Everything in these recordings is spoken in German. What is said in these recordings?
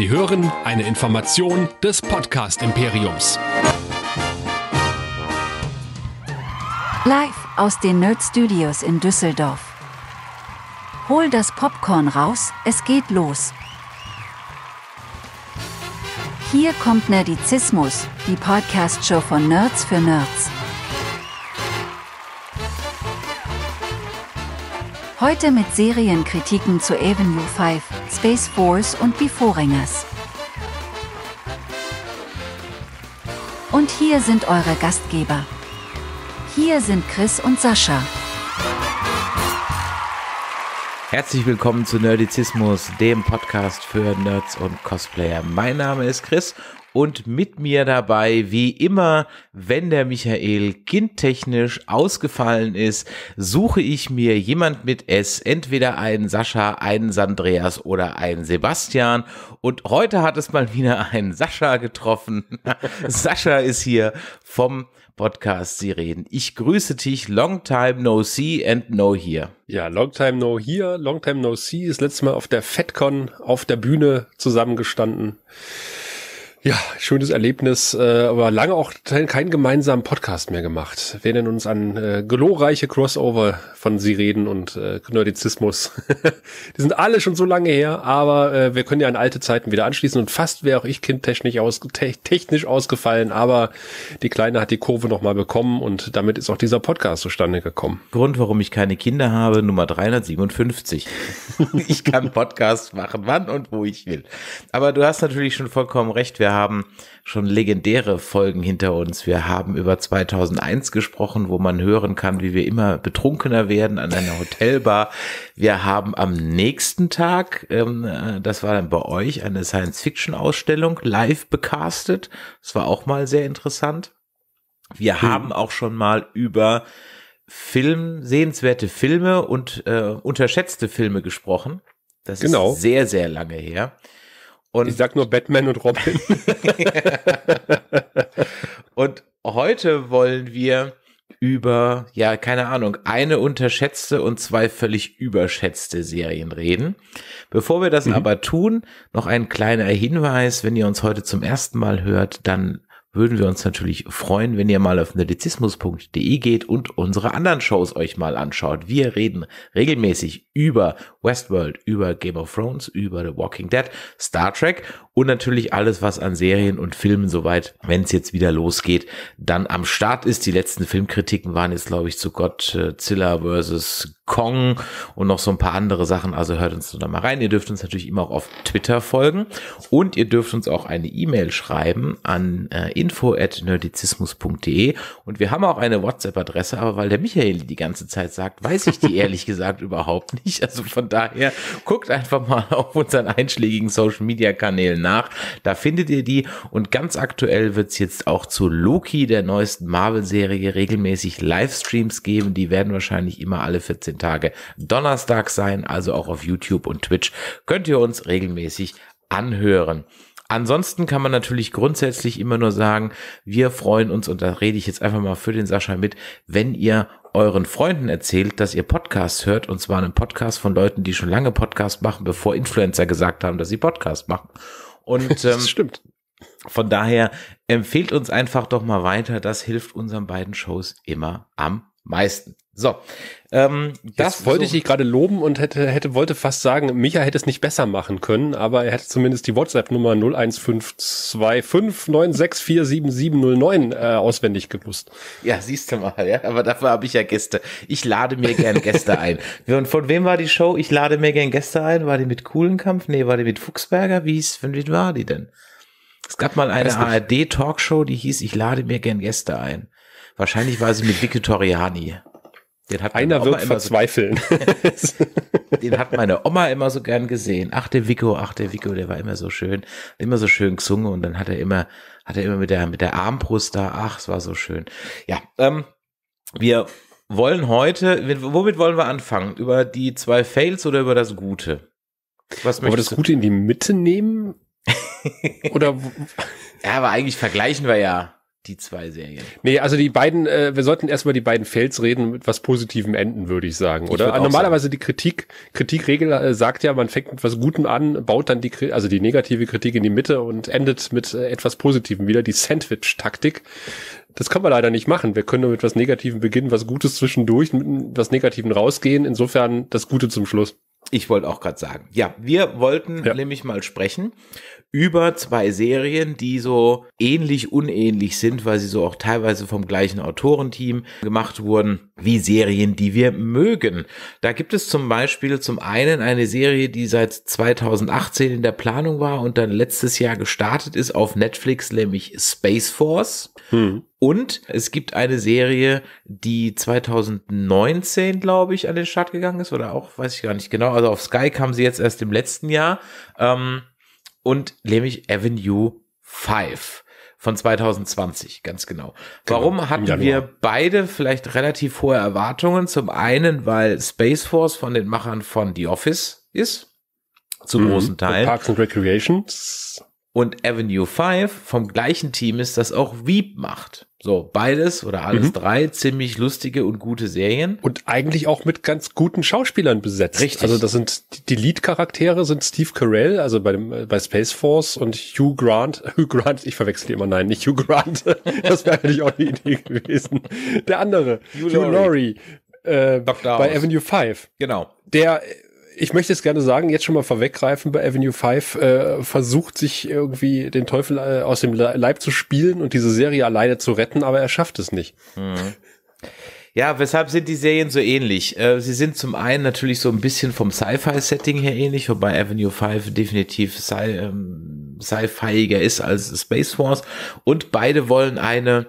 Sie hören eine Information des Podcast Imperiums. Live aus den Nerd Studios in Düsseldorf. Hol das Popcorn raus, es geht los. Hier kommt Nerdizismus, die Podcast-Show von Nerds für Nerds. Heute mit Serienkritiken zu Avenue 5, Space Force und Die Vorringers. Und hier sind eure Gastgeber. Hier sind Chris und Sascha. Herzlich willkommen zu Nerdizismus, dem Podcast für Nerds und Cosplayer. Mein Name ist Chris und mit mir dabei, wie immer, wenn der Michael kindtechnisch ausgefallen ist, suche ich mir jemand mit S, entweder einen Sascha, einen Sandreas oder einen Sebastian. Und heute hat es mal wieder einen Sascha getroffen. Sascha ist hier vom Podcast Sie reden. Ich grüße dich, long time no see and no hear. Ja, long time no hear, long time no see ist letztes Mal auf der FedCon auf der Bühne zusammengestanden. Ja, schönes Erlebnis, äh, aber lange auch keinen gemeinsamen Podcast mehr gemacht. Wir nennen uns an äh, glorreiche Crossover von Sie reden und äh, Nerdizismus. Die sind alle schon so lange her, aber äh, wir können ja an alte Zeiten wieder anschließen und fast wäre auch ich kindtechnisch aus, te technisch ausgefallen, aber die Kleine hat die Kurve nochmal bekommen und damit ist auch dieser Podcast zustande gekommen. Grund, warum ich keine Kinder habe, Nummer 357. ich kann Podcasts machen, wann und wo ich will. Aber du hast natürlich schon vollkommen recht, wir wir haben schon legendäre Folgen hinter uns. Wir haben über 2001 gesprochen, wo man hören kann, wie wir immer betrunkener werden an einer Hotelbar. Wir haben am nächsten Tag, ähm, äh, das war dann bei euch, eine Science-Fiction-Ausstellung live becastet. Das war auch mal sehr interessant. Wir mhm. haben auch schon mal über Film, sehenswerte Filme und äh, unterschätzte Filme gesprochen. Das genau. ist sehr, sehr lange her. Und ich sag nur Batman und Robin. und heute wollen wir über, ja, keine Ahnung, eine unterschätzte und zwei völlig überschätzte Serien reden. Bevor wir das mhm. aber tun, noch ein kleiner Hinweis, wenn ihr uns heute zum ersten Mal hört, dann würden wir uns natürlich freuen, wenn ihr mal auf nerdizismus.de geht und unsere anderen Shows euch mal anschaut. Wir reden regelmäßig über Westworld, über Game of Thrones, über The Walking Dead, Star Trek und natürlich alles, was an Serien und Filmen soweit, wenn es jetzt wieder losgeht, dann am Start ist. Die letzten Filmkritiken waren jetzt, glaube ich, zu Godzilla versus Kong und noch so ein paar andere Sachen. Also hört uns da mal rein. Ihr dürft uns natürlich immer auch auf Twitter folgen und ihr dürft uns auch eine E-Mail schreiben an äh, info@nerdizismus.de und wir haben auch eine WhatsApp-Adresse, aber weil der Michael die ganze Zeit sagt, weiß ich die ehrlich gesagt überhaupt nicht. Also von daher guckt einfach mal auf unseren einschlägigen Social-Media-Kanälen nach. Da findet ihr die und ganz aktuell wird's jetzt auch zu Loki, der neuesten Marvel-Serie, regelmäßig Livestreams geben. Die werden wahrscheinlich immer alle 14 Tage Donnerstag sein, also auch auf YouTube und Twitch könnt ihr uns regelmäßig anhören. Ansonsten kann man natürlich grundsätzlich immer nur sagen, wir freuen uns, und da rede ich jetzt einfach mal für den Sascha mit, wenn ihr euren Freunden erzählt, dass ihr Podcasts hört, und zwar einen Podcast von Leuten, die schon lange Podcasts machen, bevor Influencer gesagt haben, dass sie Podcasts machen. Und ähm, stimmt. Von daher empfehlt uns einfach doch mal weiter, das hilft unseren beiden Shows immer am meisten. So, ähm, das Jetzt wollte so. ich dich gerade loben und hätte, hätte, wollte fast sagen, Micha hätte es nicht besser machen können, aber er hätte zumindest die WhatsApp-Nummer 015259647709 äh, auswendig gewusst. Ja, siehst du mal, ja, aber dafür habe ich ja Gäste. Ich lade mir gern Gäste ein. Und von wem war die Show? Ich lade mir gern Gäste ein. War die mit Kuhlenkampf? Nee, war die mit Fuchsberger? Wie ist, wen war die denn? Es gab mal eine ARD-Talkshow, die hieß Ich lade mir gern Gäste ein. Wahrscheinlich war sie mit Victoriani. Den hat Einer wird verzweifeln. So, den hat meine Oma immer so gern gesehen. Ach, der Vico, ach, der Vico, der war immer so schön, immer so schön gesungen und dann hat er immer, hat er immer mit der, mit der Armbrust da, ach, es war so schön. Ja, ähm, wir wollen heute, womit wollen wir anfangen? Über die zwei Fails oder über das Gute? Was Wollen wir das Gute in die Mitte nehmen? oder? ja, aber eigentlich vergleichen wir ja die zwei Serien. Nee, also die beiden, äh, wir sollten erstmal die beiden Fels reden mit was Positivem enden, würde ich sagen, ich oder? Also normalerweise sagen. die Kritik, Kritikregel äh, sagt ja, man fängt mit was Gutem an, baut dann die, also die negative Kritik in die Mitte und endet mit äh, etwas Positivem wieder, die Sandwich-Taktik. Das können wir leider nicht machen. Wir können nur mit was Negativem beginnen, was Gutes zwischendurch, mit was Negativen rausgehen. Insofern das Gute zum Schluss. Ich wollte auch gerade sagen. Ja, wir wollten ja. nämlich mal sprechen über zwei Serien, die so ähnlich unähnlich sind, weil sie so auch teilweise vom gleichen Autorenteam gemacht wurden, wie Serien, die wir mögen. Da gibt es zum Beispiel zum einen eine Serie, die seit 2018 in der Planung war und dann letztes Jahr gestartet ist auf Netflix, nämlich Space Force. Hm. Und es gibt eine Serie, die 2019, glaube ich, an den Start gegangen ist oder auch, weiß ich gar nicht genau. Also auf Sky kam sie jetzt erst im letzten Jahr. Ähm und nämlich Avenue 5 von 2020, ganz genau. genau Warum hatten wir beide vielleicht relativ hohe Erwartungen? Zum einen, weil Space Force von den Machern von The Office ist, zum mhm. großen Teil. Und Parks and Recreations und Avenue 5 vom gleichen Team ist, das auch Weep macht. So, beides oder alles mhm. drei ziemlich lustige und gute Serien. Und eigentlich auch mit ganz guten Schauspielern besetzt. Richtig. Also das sind die Lead-Charaktere sind Steve Carell, also bei dem, äh, bei Space Force und Hugh Grant. Hugh Grant, ich verwechsel die immer, nein, nicht Hugh Grant. Das wäre eigentlich auch eine Idee gewesen. Der andere, Hugh, Hugh Laurie, äh, bei House. Avenue 5. Genau. Der ich möchte es gerne sagen, jetzt schon mal vorweggreifen, bei Avenue 5 äh, versucht sich irgendwie den Teufel äh, aus dem Leib zu spielen und diese Serie alleine zu retten, aber er schafft es nicht. Mhm. Ja, weshalb sind die Serien so ähnlich? Äh, sie sind zum einen natürlich so ein bisschen vom Sci-Fi-Setting her ähnlich, wobei Avenue 5 definitiv Sci ähm, sci ist als Space Force und beide wollen eine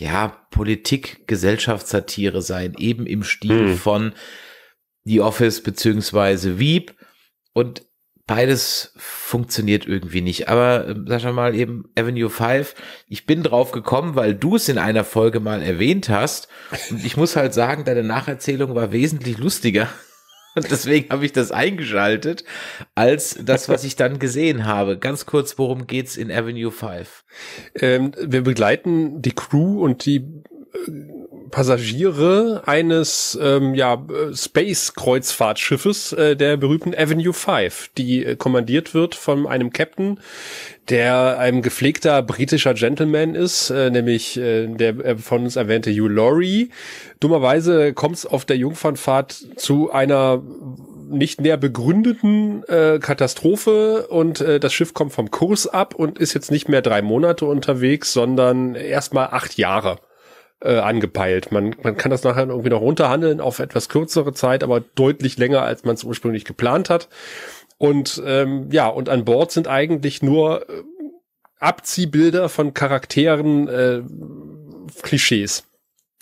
ja, Politik, Gesellschaftssatire sein, eben im Stil hm. von The Office beziehungsweise Wieb und beides funktioniert irgendwie nicht. Aber ähm, sag schon mal eben Avenue 5, ich bin drauf gekommen, weil du es in einer Folge mal erwähnt hast und ich muss halt sagen, deine Nacherzählung war wesentlich lustiger. Und deswegen habe ich das eingeschaltet, als das, was ich dann gesehen habe. Ganz kurz, worum geht's in Avenue 5? Ähm, wir begleiten die Crew und die äh, Passagiere eines ähm, ja, Space-Kreuzfahrtschiffes äh, der berühmten Avenue 5, die äh, kommandiert wird von einem Captain, der ein gepflegter britischer Gentleman ist, äh, nämlich äh, der äh, von uns erwähnte Hugh Laurie. Dummerweise kommt es auf der Jungfernfahrt zu einer nicht näher begründeten äh, Katastrophe und äh, das Schiff kommt vom Kurs ab und ist jetzt nicht mehr drei Monate unterwegs, sondern erstmal acht Jahre äh, angepeilt. Man, man kann das nachher irgendwie noch runterhandeln auf etwas kürzere Zeit, aber deutlich länger, als man es ursprünglich geplant hat. Und ähm, ja, und an Bord sind eigentlich nur äh, Abziehbilder von Charakteren, äh, Klischees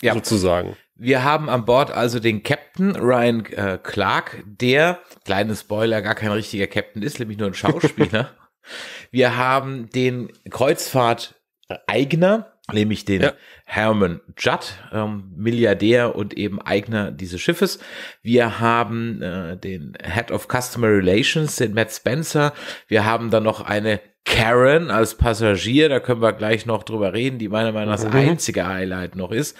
ja. sozusagen. Wir haben an Bord also den Captain Ryan äh, Clark, der, kleine Spoiler, gar kein richtiger Captain ist, nämlich nur ein Schauspieler. Wir haben den Kreuzfahrt-Eigner, nämlich den ja. Herman Judd, ähm, Milliardär und eben Eigner dieses Schiffes. Wir haben äh, den Head of Customer Relations, den Matt Spencer. Wir haben dann noch eine Karen als Passagier, da können wir gleich noch drüber reden, die meiner Meinung nach das mhm. einzige Highlight noch ist.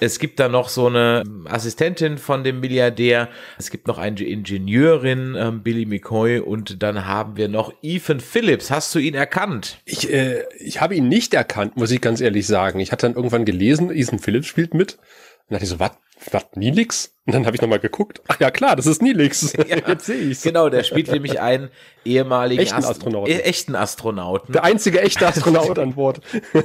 Es gibt da noch so eine Assistentin von dem Milliardär, es gibt noch eine Ingenieurin, ähm, Billy McCoy und dann haben wir noch Ethan Phillips. Hast du ihn erkannt? Ich, äh, ich habe ihn nicht erkannt, muss ich ganz ehrlich sagen. Ich hatte dann irgendwann gelesen, Ethan Phillips spielt mit. Und dachte ich so, was? was, Nilix? Und dann habe ich nochmal geguckt, ach ja klar, das ist Nilix. Ja, Jetzt sehe ich's. Genau, der spielt nämlich einen ehemaligen echten Ast Astronauten. E echten Astronauten. Der einzige echte Astronaut an Bord.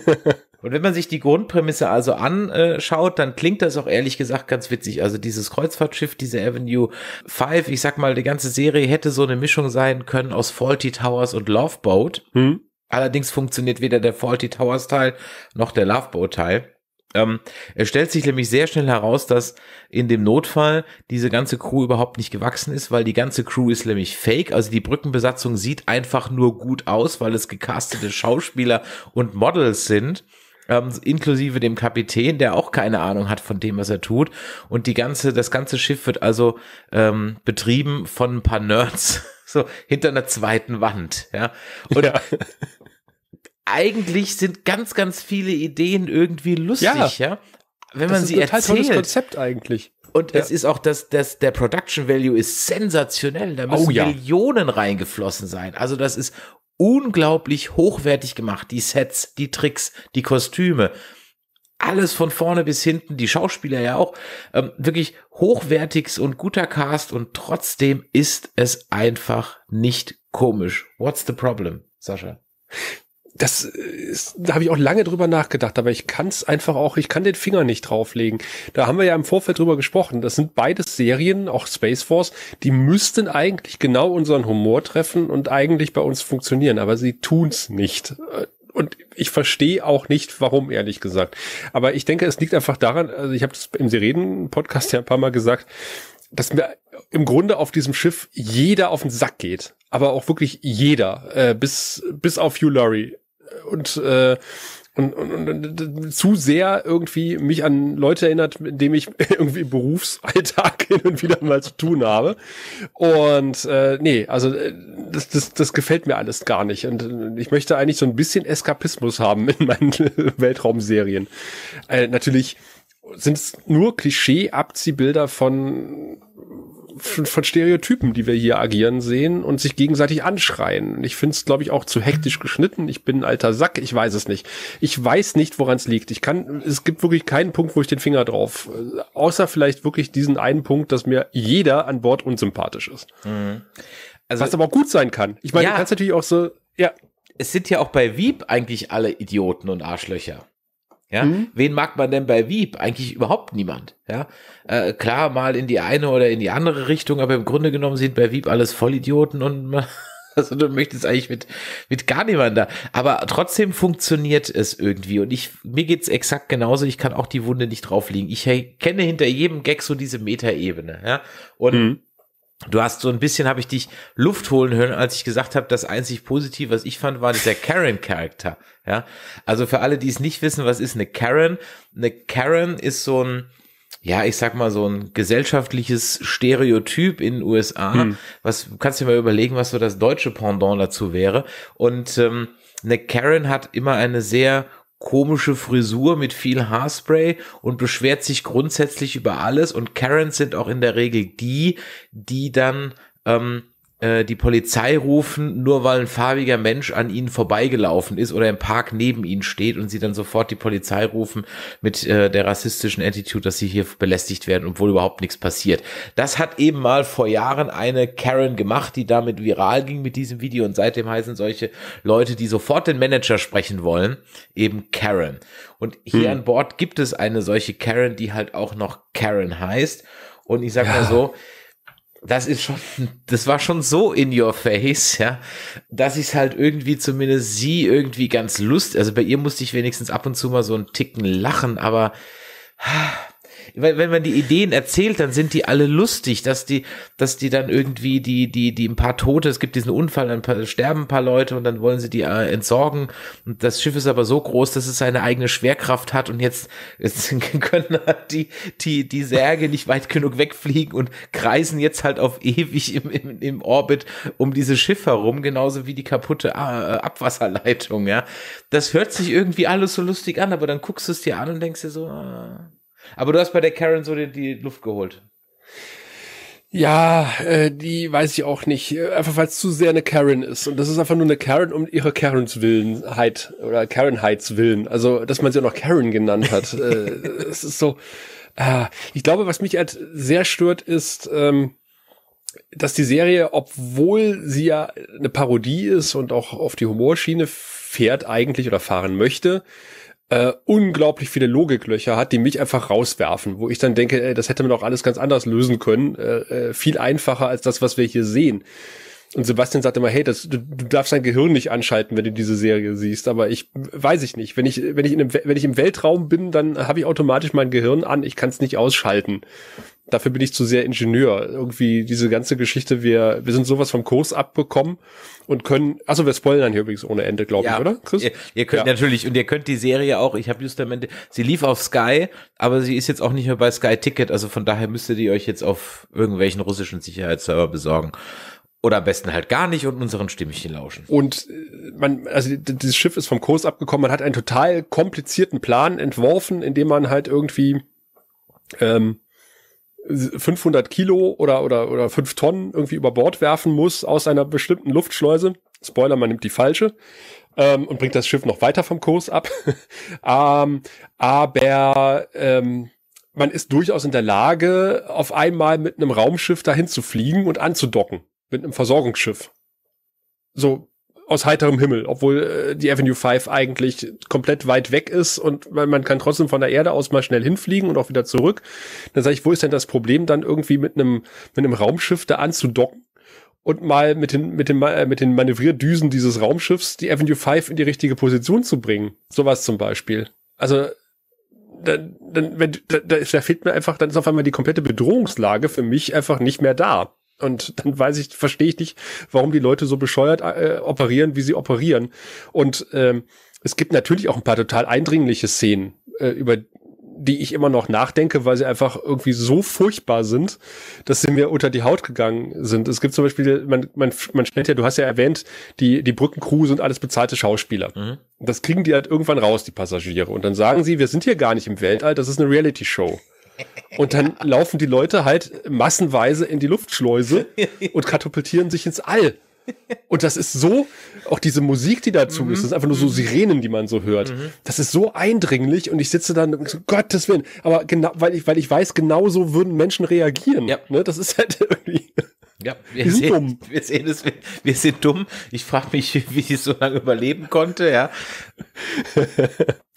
Und wenn man sich die Grundprämisse also anschaut, dann klingt das auch ehrlich gesagt ganz witzig. Also dieses Kreuzfahrtschiff, diese Avenue 5, ich sag mal, die ganze Serie hätte so eine Mischung sein können aus Faulty Towers und Love Boat. Hm. Allerdings funktioniert weder der Faulty Towers Teil noch der Love Boat Teil. Ähm, es stellt sich nämlich sehr schnell heraus, dass in dem Notfall diese ganze Crew überhaupt nicht gewachsen ist, weil die ganze Crew ist nämlich fake. Also die Brückenbesatzung sieht einfach nur gut aus, weil es gecastete Schauspieler und Models sind. Ähm, inklusive dem Kapitän, der auch keine Ahnung hat von dem, was er tut. Und die ganze, das ganze Schiff wird also ähm, betrieben von ein paar Nerds so hinter einer zweiten Wand, ja. Und, ja eigentlich sind ganz, ganz viele Ideen irgendwie lustig, ja. ja? Wenn das man sie erzählt. Das ist tolles Konzept eigentlich. Und ja. es ist auch, dass das, der Production Value ist sensationell. Da müssen oh, ja. Millionen reingeflossen sein. Also das ist unglaublich hochwertig gemacht. Die Sets, die Tricks, die Kostüme. Alles von vorne bis hinten, die Schauspieler ja auch. Ähm, wirklich hochwertigs und guter Cast und trotzdem ist es einfach nicht komisch. What's the problem, Sascha? das ist, da habe ich auch lange drüber nachgedacht, aber ich kann es einfach auch, ich kann den Finger nicht drauflegen. Da haben wir ja im Vorfeld drüber gesprochen. Das sind beides Serien, auch Space Force, die müssten eigentlich genau unseren Humor treffen und eigentlich bei uns funktionieren, aber sie tun's nicht. Und ich verstehe auch nicht, warum, ehrlich gesagt. Aber ich denke, es liegt einfach daran, also ich habe das im Sereden-Podcast ja ein paar Mal gesagt, dass mir im Grunde auf diesem Schiff jeder auf den Sack geht. Aber auch wirklich jeder, äh, bis, bis auf Hugh Laurie und äh, und, und, und zu sehr irgendwie mich an Leute erinnert, mit denen ich irgendwie Berufsalltag hin und wieder mal zu tun habe. Und äh, nee, also äh, das, das, das gefällt mir alles gar nicht. Und äh, ich möchte eigentlich so ein bisschen Eskapismus haben in meinen Weltraumserien. Äh, natürlich sind es nur Klischee-Abziehbilder von von, Stereotypen, die wir hier agieren sehen und sich gegenseitig anschreien. Ich finde es, glaube ich, auch zu hektisch geschnitten. Ich bin ein alter Sack, ich weiß es nicht. Ich weiß nicht, woran es liegt. Ich kann, es gibt wirklich keinen Punkt, wo ich den Finger drauf. Äh, außer vielleicht wirklich diesen einen Punkt, dass mir jeder an Bord unsympathisch ist. Mhm. Also, Was aber auch gut sein kann. Ich meine, ja, du kannst natürlich auch so, ja. Es sind ja auch bei Wieb eigentlich alle Idioten und Arschlöcher. Ja, mhm. wen mag man denn bei Wieb? Eigentlich überhaupt niemand. Ja, äh, klar, mal in die eine oder in die andere Richtung, aber im Grunde genommen sind bei Wieb alles Vollidioten und also du möchtest eigentlich mit, mit gar niemandem da. Aber trotzdem funktioniert es irgendwie und ich, mir geht's exakt genauso. Ich kann auch die Wunde nicht drauf liegen. Ich kenne hinter jedem Gag so diese Metaebene. Ja, und mhm Du hast so ein bisschen, habe ich dich Luft holen hören, als ich gesagt habe, das einzig Positive, was ich fand, war dieser Karen-Charakter. Ja, also für alle, die es nicht wissen, was ist eine Karen? Eine Karen ist so ein, ja, ich sag mal so ein gesellschaftliches Stereotyp in den USA. Hm. Was kannst du dir mal überlegen, was so das deutsche Pendant dazu wäre? Und ähm, eine Karen hat immer eine sehr komische Frisur mit viel Haarspray und beschwert sich grundsätzlich über alles. Und Karen sind auch in der Regel die, die dann ähm, äh, die Polizei rufen, nur weil ein farbiger Mensch an ihnen vorbeigelaufen ist oder im Park neben ihnen steht und sie dann sofort die Polizei rufen mit äh, der rassistischen Attitude, dass sie hier belästigt werden, obwohl überhaupt nichts passiert. Das hat eben mal vor Jahren eine Karen gemacht, die damit viral ging mit diesem Video und seitdem heißen solche Leute, die sofort den Manager sprechen wollen, eben Karen. Und hier hm. an Bord gibt es eine solche Karen, die halt auch noch Karen heißt. Und ich sag ja. mal so, das ist schon, das war schon so in your face, ja, dass ich es halt irgendwie zumindest sie irgendwie ganz lust, also bei ihr musste ich wenigstens ab und zu mal so einen Ticken lachen, aber wenn, wenn man die Ideen erzählt, dann sind die alle lustig, dass die, dass die dann irgendwie die, die, die ein paar Tote, es gibt diesen Unfall, ein paar, sterben ein paar Leute und dann wollen sie die äh, entsorgen. Und das Schiff ist aber so groß, dass es seine eigene Schwerkraft hat und jetzt, jetzt können halt die, die, die Särge nicht weit genug wegfliegen und kreisen jetzt halt auf ewig im, im, im Orbit um dieses Schiff herum, genauso wie die kaputte äh, Abwasserleitung, ja. Das hört sich irgendwie alles so lustig an, aber dann guckst du es dir an und denkst dir so, äh aber du hast bei der Karen so die, die Luft geholt. Ja, äh, die weiß ich auch nicht. Äh, einfach weil es zu sehr eine Karen ist. Und das ist einfach nur eine Karen um ihre Karens Willenheit oder Karenheits Willen. Also, dass man sie auch noch Karen genannt hat. Äh, es ist so. Äh, ich glaube, was mich halt sehr stört, ist, ähm, dass die Serie, obwohl sie ja eine Parodie ist und auch auf die Humorschiene fährt eigentlich oder fahren möchte, äh, unglaublich viele Logiklöcher hat, die mich einfach rauswerfen, wo ich dann denke, ey, das hätte man auch alles ganz anders lösen können, äh, äh, viel einfacher als das, was wir hier sehen. Und Sebastian sagte immer, hey, das, du, du darfst dein Gehirn nicht anschalten, wenn du diese Serie siehst. Aber ich weiß ich nicht. Wenn ich, wenn ich, in einem, wenn ich im Weltraum bin, dann habe ich automatisch mein Gehirn an. Ich kann es nicht ausschalten dafür bin ich zu sehr Ingenieur. Irgendwie diese ganze Geschichte, wir, wir sind sowas vom Kurs abbekommen und können, also wir spoilern hier übrigens ohne Ende, glaube ja. ich, oder? Chris? Ihr, ihr könnt ja. natürlich, und ihr könnt die Serie auch, ich habe justamente, sie lief auf Sky, aber sie ist jetzt auch nicht mehr bei Sky Ticket, also von daher müsstet ihr euch jetzt auf irgendwelchen russischen Sicherheitsserver besorgen. Oder am besten halt gar nicht und unseren Stimmchen lauschen. Und äh, man, also dieses Schiff ist vom Kurs abgekommen, man hat einen total komplizierten Plan entworfen, in dem man halt irgendwie ähm, 500 Kilo oder, oder, oder 5 Tonnen irgendwie über Bord werfen muss aus einer bestimmten Luftschleuse. Spoiler, man nimmt die falsche ähm, und bringt das Schiff noch weiter vom Kurs ab. ähm, aber ähm, man ist durchaus in der Lage, auf einmal mit einem Raumschiff dahin zu fliegen und anzudocken. Mit einem Versorgungsschiff. So, aus heiterem Himmel, obwohl äh, die Avenue 5 eigentlich komplett weit weg ist und man, man kann trotzdem von der Erde aus mal schnell hinfliegen und auch wieder zurück. Dann sage ich, wo ist denn das Problem, dann irgendwie mit einem mit einem Raumschiff da anzudocken? und mal mit den, mit den, äh, mit den Manövrierdüsen dieses Raumschiffs die Avenue 5 in die richtige Position zu bringen. Sowas zum Beispiel. Also, dann, dann, wenn, da, da, da fehlt mir einfach, dann ist auf einmal die komplette Bedrohungslage für mich einfach nicht mehr da. Und dann weiß ich, verstehe ich nicht, warum die Leute so bescheuert äh, operieren, wie sie operieren. Und ähm, es gibt natürlich auch ein paar total eindringliche Szenen, äh, über die ich immer noch nachdenke, weil sie einfach irgendwie so furchtbar sind, dass sie mir unter die Haut gegangen sind. Es gibt zum Beispiel, man, man, man stellt ja, du hast ja erwähnt, die, die Brückencrew sind alles bezahlte Schauspieler. Mhm. Das kriegen die halt irgendwann raus, die Passagiere. Und dann sagen sie, wir sind hier gar nicht im Weltall, das ist eine Reality-Show. Und dann ja. laufen die Leute halt massenweise in die Luftschleuse und katapultieren sich ins All. Und das ist so, auch diese Musik, die dazu mhm. ist, das ist einfach nur so mhm. Sirenen, die man so hört. Mhm. Das ist so eindringlich und ich sitze dann, so, Gottes Willen, aber genau, weil ich, weil ich weiß, genau so würden Menschen reagieren. Ja. Ne? Das ist halt irgendwie. Ja, wir, sind sehen, dumm. Wir sehen es, wir, wir sind dumm. Ich frage mich, wie ich so lange überleben konnte, ja.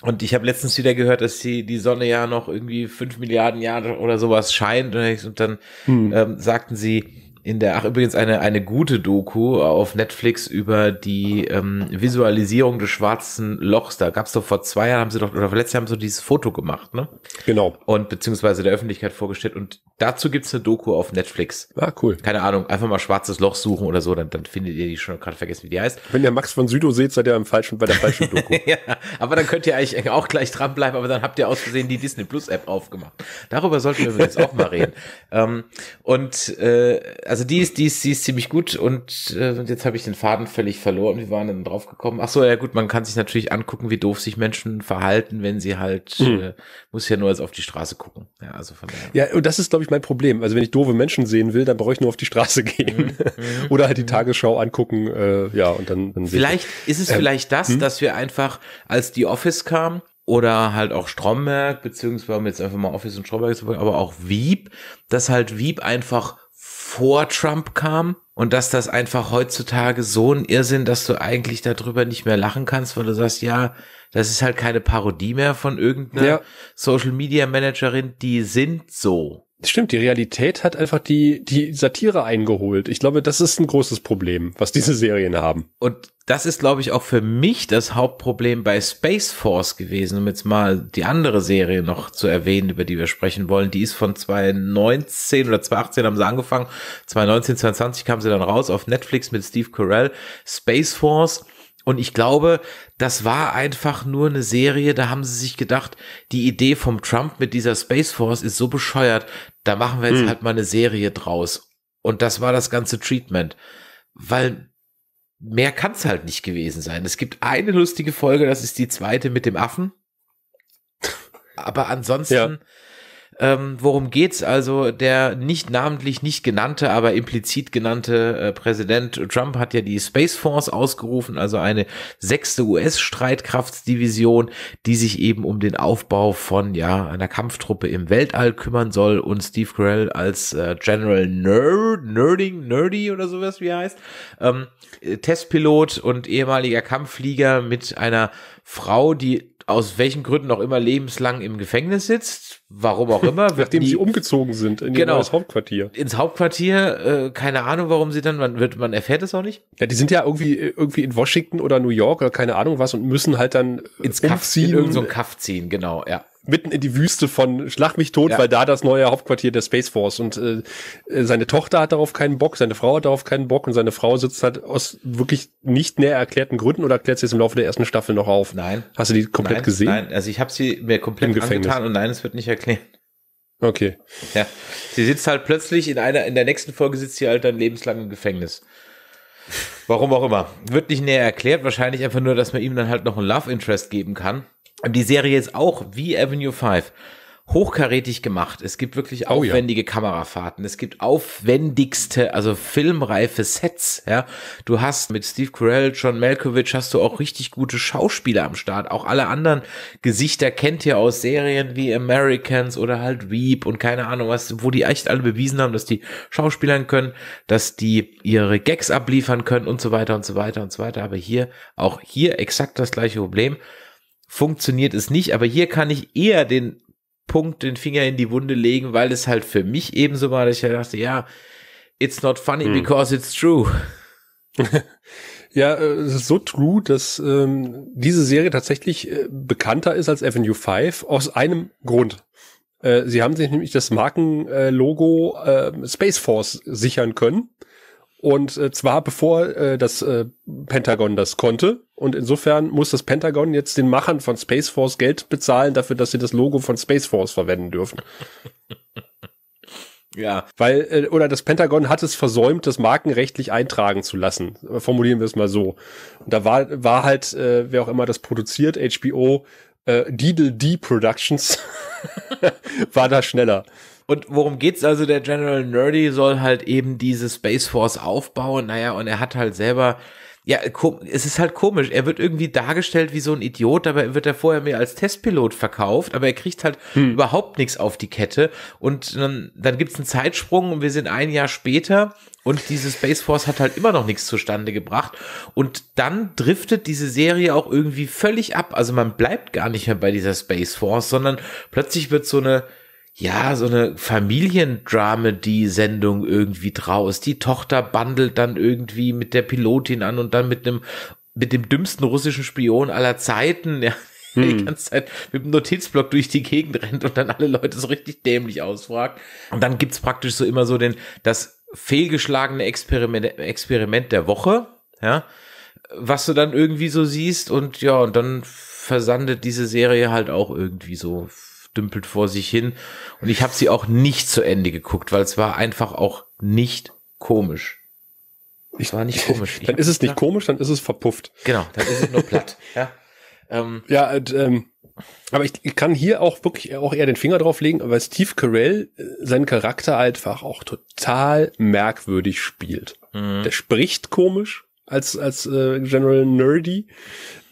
Und ich habe letztens wieder gehört, dass die, die Sonne ja noch irgendwie fünf Milliarden Jahre oder sowas scheint. Und dann hm. ähm, sagten sie, in der, ach übrigens eine, eine gute Doku auf Netflix über die ähm, Visualisierung des schwarzen Lochs. Da gab es doch vor zwei Jahren, haben sie doch, oder letztes Jahr haben sie dieses Foto gemacht, ne? Genau. Und beziehungsweise der Öffentlichkeit vorgestellt. Und dazu gibt's eine Doku auf Netflix. Ah, cool. Keine Ahnung, einfach mal schwarzes Loch suchen oder so, dann, dann findet ihr die schon, gerade vergessen, wie die heißt. Wenn ihr Max von Südo seht, seid ihr im falschen, bei der falschen Doku. ja, aber dann könnt ihr eigentlich auch gleich dranbleiben, aber dann habt ihr aus Versehen die Disney Plus App aufgemacht. Darüber sollten wir übrigens auch mal reden. ähm, und äh, also also die ist, die ist, die ist ziemlich gut und äh, jetzt habe ich den Faden völlig verloren. Wir waren dann drauf gekommen. Ach so, ja gut, man kann sich natürlich angucken, wie doof sich Menschen verhalten, wenn sie halt mhm. äh, muss ja nur als auf die Straße gucken. Ja, also von daher. Ja, und das ist glaube ich mein Problem. Also wenn ich doofe Menschen sehen will, dann brauche ich nur auf die Straße mhm. gehen mhm. oder halt die Tagesschau angucken. Äh, ja, und dann, dann vielleicht ist es ähm, vielleicht das, mh? Hm? dass wir einfach als die Office kam oder halt auch Stromberg beziehungsweise jetzt einfach mal Office und Stromberg, aber auch Wieb, dass halt Wieb einfach vor Trump kam und dass das einfach heutzutage so ein Irrsinn, dass du eigentlich darüber nicht mehr lachen kannst, weil du sagst, ja, das ist halt keine Parodie mehr von irgendeiner ja. Social Media Managerin, die sind so. Stimmt, die Realität hat einfach die, die Satire eingeholt. Ich glaube, das ist ein großes Problem, was diese Serien haben. Und das ist, glaube ich, auch für mich das Hauptproblem bei Space Force gewesen, um jetzt mal die andere Serie noch zu erwähnen, über die wir sprechen wollen. Die ist von 2019 oder 2018 haben sie angefangen. 2019, 2020 kam sie dann raus auf Netflix mit Steve Carell. Space Force und ich glaube, das war einfach nur eine Serie, da haben sie sich gedacht, die Idee vom Trump mit dieser Space Force ist so bescheuert, da machen wir jetzt mhm. halt mal eine Serie draus. Und das war das ganze Treatment. Weil mehr kann es halt nicht gewesen sein. Es gibt eine lustige Folge, das ist die zweite mit dem Affen. Aber ansonsten ja. Ähm, worum geht's? Also der nicht namentlich nicht genannte, aber implizit genannte äh, Präsident Trump hat ja die Space Force ausgerufen, also eine sechste US-Streitkraftsdivision, die sich eben um den Aufbau von ja einer Kampftruppe im Weltall kümmern soll und Steve Carell als äh, General Nerd, Nerding, Nerdy oder sowas wie er heißt, ähm, äh, Testpilot und ehemaliger Kampfflieger mit einer Frau, die aus welchen Gründen auch immer lebenslang im Gefängnis sitzt, warum auch immer. Nachdem nie, sie umgezogen sind in genau, das Hauptquartier. Ins Hauptquartier, äh, keine Ahnung, warum sie dann, man wird, man erfährt es auch nicht. Ja, die sind ja irgendwie irgendwie in Washington oder New York oder keine Ahnung was und müssen halt dann äh, ins Kaff ziehen. In irgendein so Kaff ziehen, genau, ja mitten in die Wüste von Schlag mich tot, ja. weil da das neue Hauptquartier der Space Force und äh, äh, seine Tochter hat darauf keinen Bock, seine Frau hat darauf keinen Bock und seine Frau sitzt halt aus wirklich nicht näher erklärten Gründen oder erklärt sie es im Laufe der ersten Staffel noch auf? Nein. Hast du die komplett nein, gesehen? Nein, also ich habe sie mir komplett angetan und nein, es wird nicht erklärt. Okay. Ja. Sie sitzt halt plötzlich in einer, in der nächsten Folge sitzt sie halt dann lebenslang im Gefängnis. Warum auch immer. Wird nicht näher erklärt, wahrscheinlich einfach nur, dass man ihm dann halt noch ein Love Interest geben kann die Serie ist auch wie Avenue 5 hochkarätig gemacht. Es gibt wirklich aufwendige oh, ja. Kamerafahrten. Es gibt aufwendigste, also filmreife Sets. Ja, du hast mit Steve Carell, John Malkovich hast du auch richtig gute Schauspieler am Start. Auch alle anderen Gesichter kennt ihr aus Serien wie Americans oder halt Weep und keine Ahnung was, wo die echt alle bewiesen haben, dass die Schauspielern können, dass die ihre Gags abliefern können und so weiter und so weiter und so weiter. Aber hier auch hier exakt das gleiche Problem funktioniert es nicht, aber hier kann ich eher den Punkt, den Finger in die Wunde legen, weil es halt für mich ebenso war, dass ich halt dachte, ja, it's not funny hm. because it's true. ja, äh, es ist so true, dass ähm, diese Serie tatsächlich äh, bekannter ist als Avenue 5 aus einem Grund. Äh, sie haben sich nämlich das Markenlogo äh, Space Force sichern können und äh, zwar bevor äh, das äh, Pentagon das konnte. Und insofern muss das Pentagon jetzt den Machern von Space Force Geld bezahlen dafür, dass sie das Logo von Space Force verwenden dürfen. Ja. Weil, äh, oder das Pentagon hat es versäumt, das markenrechtlich eintragen zu lassen. Formulieren wir es mal so. Und da war, war halt, äh, wer auch immer das produziert, HBO, äh, Deedle D Productions, war da schneller. Und worum geht's also? Der General Nerdy soll halt eben diese Space Force aufbauen. Naja, und er hat halt selber ja, es ist halt komisch. Er wird irgendwie dargestellt wie so ein Idiot, dabei wird er vorher mehr als Testpilot verkauft, aber er kriegt halt hm. überhaupt nichts auf die Kette. Und dann, ähm, dann gibt's einen Zeitsprung und wir sind ein Jahr später und diese Space Force hat halt immer noch nichts zustande gebracht. Und dann driftet diese Serie auch irgendwie völlig ab. Also man bleibt gar nicht mehr bei dieser Space Force, sondern plötzlich wird so eine ja, so eine Familiendrama-Die-Sendung irgendwie draus. Die Tochter bandelt dann irgendwie mit der Pilotin an und dann mit einem, mit dem dümmsten russischen Spion aller Zeiten, ja, hm. die ganze Zeit mit dem Notizblock durch die Gegend rennt und dann alle Leute so richtig dämlich ausfragt. Und dann gibt's praktisch so immer so den, das fehlgeschlagene Experiment, Experiment der Woche, ja, was du dann irgendwie so siehst und ja, und dann versandet diese Serie halt auch irgendwie so dümpelt vor sich hin. Und ich habe sie auch nicht zu Ende geguckt, weil es war einfach auch nicht komisch. es war nicht komisch. Ich dann ist es nicht komisch, dann ist es verpufft. Genau, dann ist es nur platt. ja, ähm, ja äh, ähm, aber ich, ich kann hier auch wirklich auch eher den Finger drauf legen, weil Steve Carell äh, seinen Charakter einfach auch total merkwürdig spielt. Mhm. Der spricht komisch, als, als äh, General Nerdy.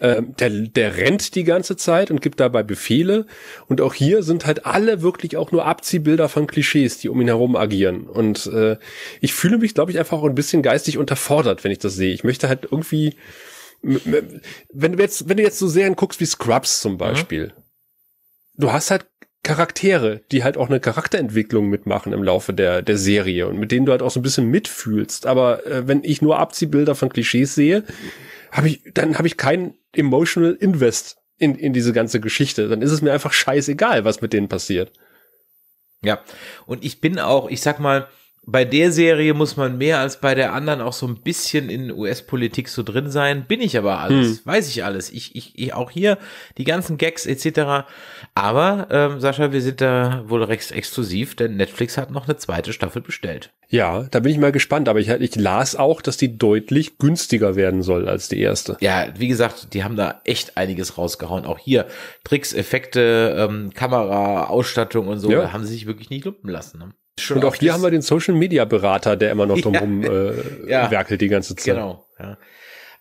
Ähm, der, der rennt die ganze Zeit und gibt dabei Befehle. Und auch hier sind halt alle wirklich auch nur Abziehbilder von Klischees, die um ihn herum agieren. Und äh, ich fühle mich, glaube ich, einfach auch ein bisschen geistig unterfordert, wenn ich das sehe. Ich möchte halt irgendwie. Wenn du jetzt, wenn du jetzt so sehr guckst wie Scrubs zum mhm. Beispiel, mhm. du hast halt Charaktere, die halt auch eine Charakterentwicklung mitmachen im Laufe der, der Serie und mit denen du halt auch so ein bisschen mitfühlst. Aber äh, wenn ich nur Abziehbilder von Klischees sehe, habe ich, dann habe ich keinen emotional invest in, in diese ganze Geschichte. Dann ist es mir einfach scheißegal, was mit denen passiert. Ja. Und ich bin auch, ich sag mal, bei der Serie muss man mehr als bei der anderen auch so ein bisschen in US-Politik so drin sein. Bin ich aber alles, hm. weiß ich alles. Ich, ich, ich auch hier die ganzen Gags etc. Aber ähm, Sascha, wir sind da wohl recht exklusiv, denn Netflix hat noch eine zweite Staffel bestellt. Ja, da bin ich mal gespannt. Aber ich, ich las auch, dass die deutlich günstiger werden soll als die erste. Ja, wie gesagt, die haben da echt einiges rausgehauen. Auch hier Tricks, Effekte, ähm, Kamera, Ausstattung und so ja. haben sie sich wirklich nicht lumpen lassen. Ne? Schon und auch hier haben wir den Social Media Berater, der immer noch drumherum ja, äh, ja, werkelt die ganze Zeit. Genau. Ja.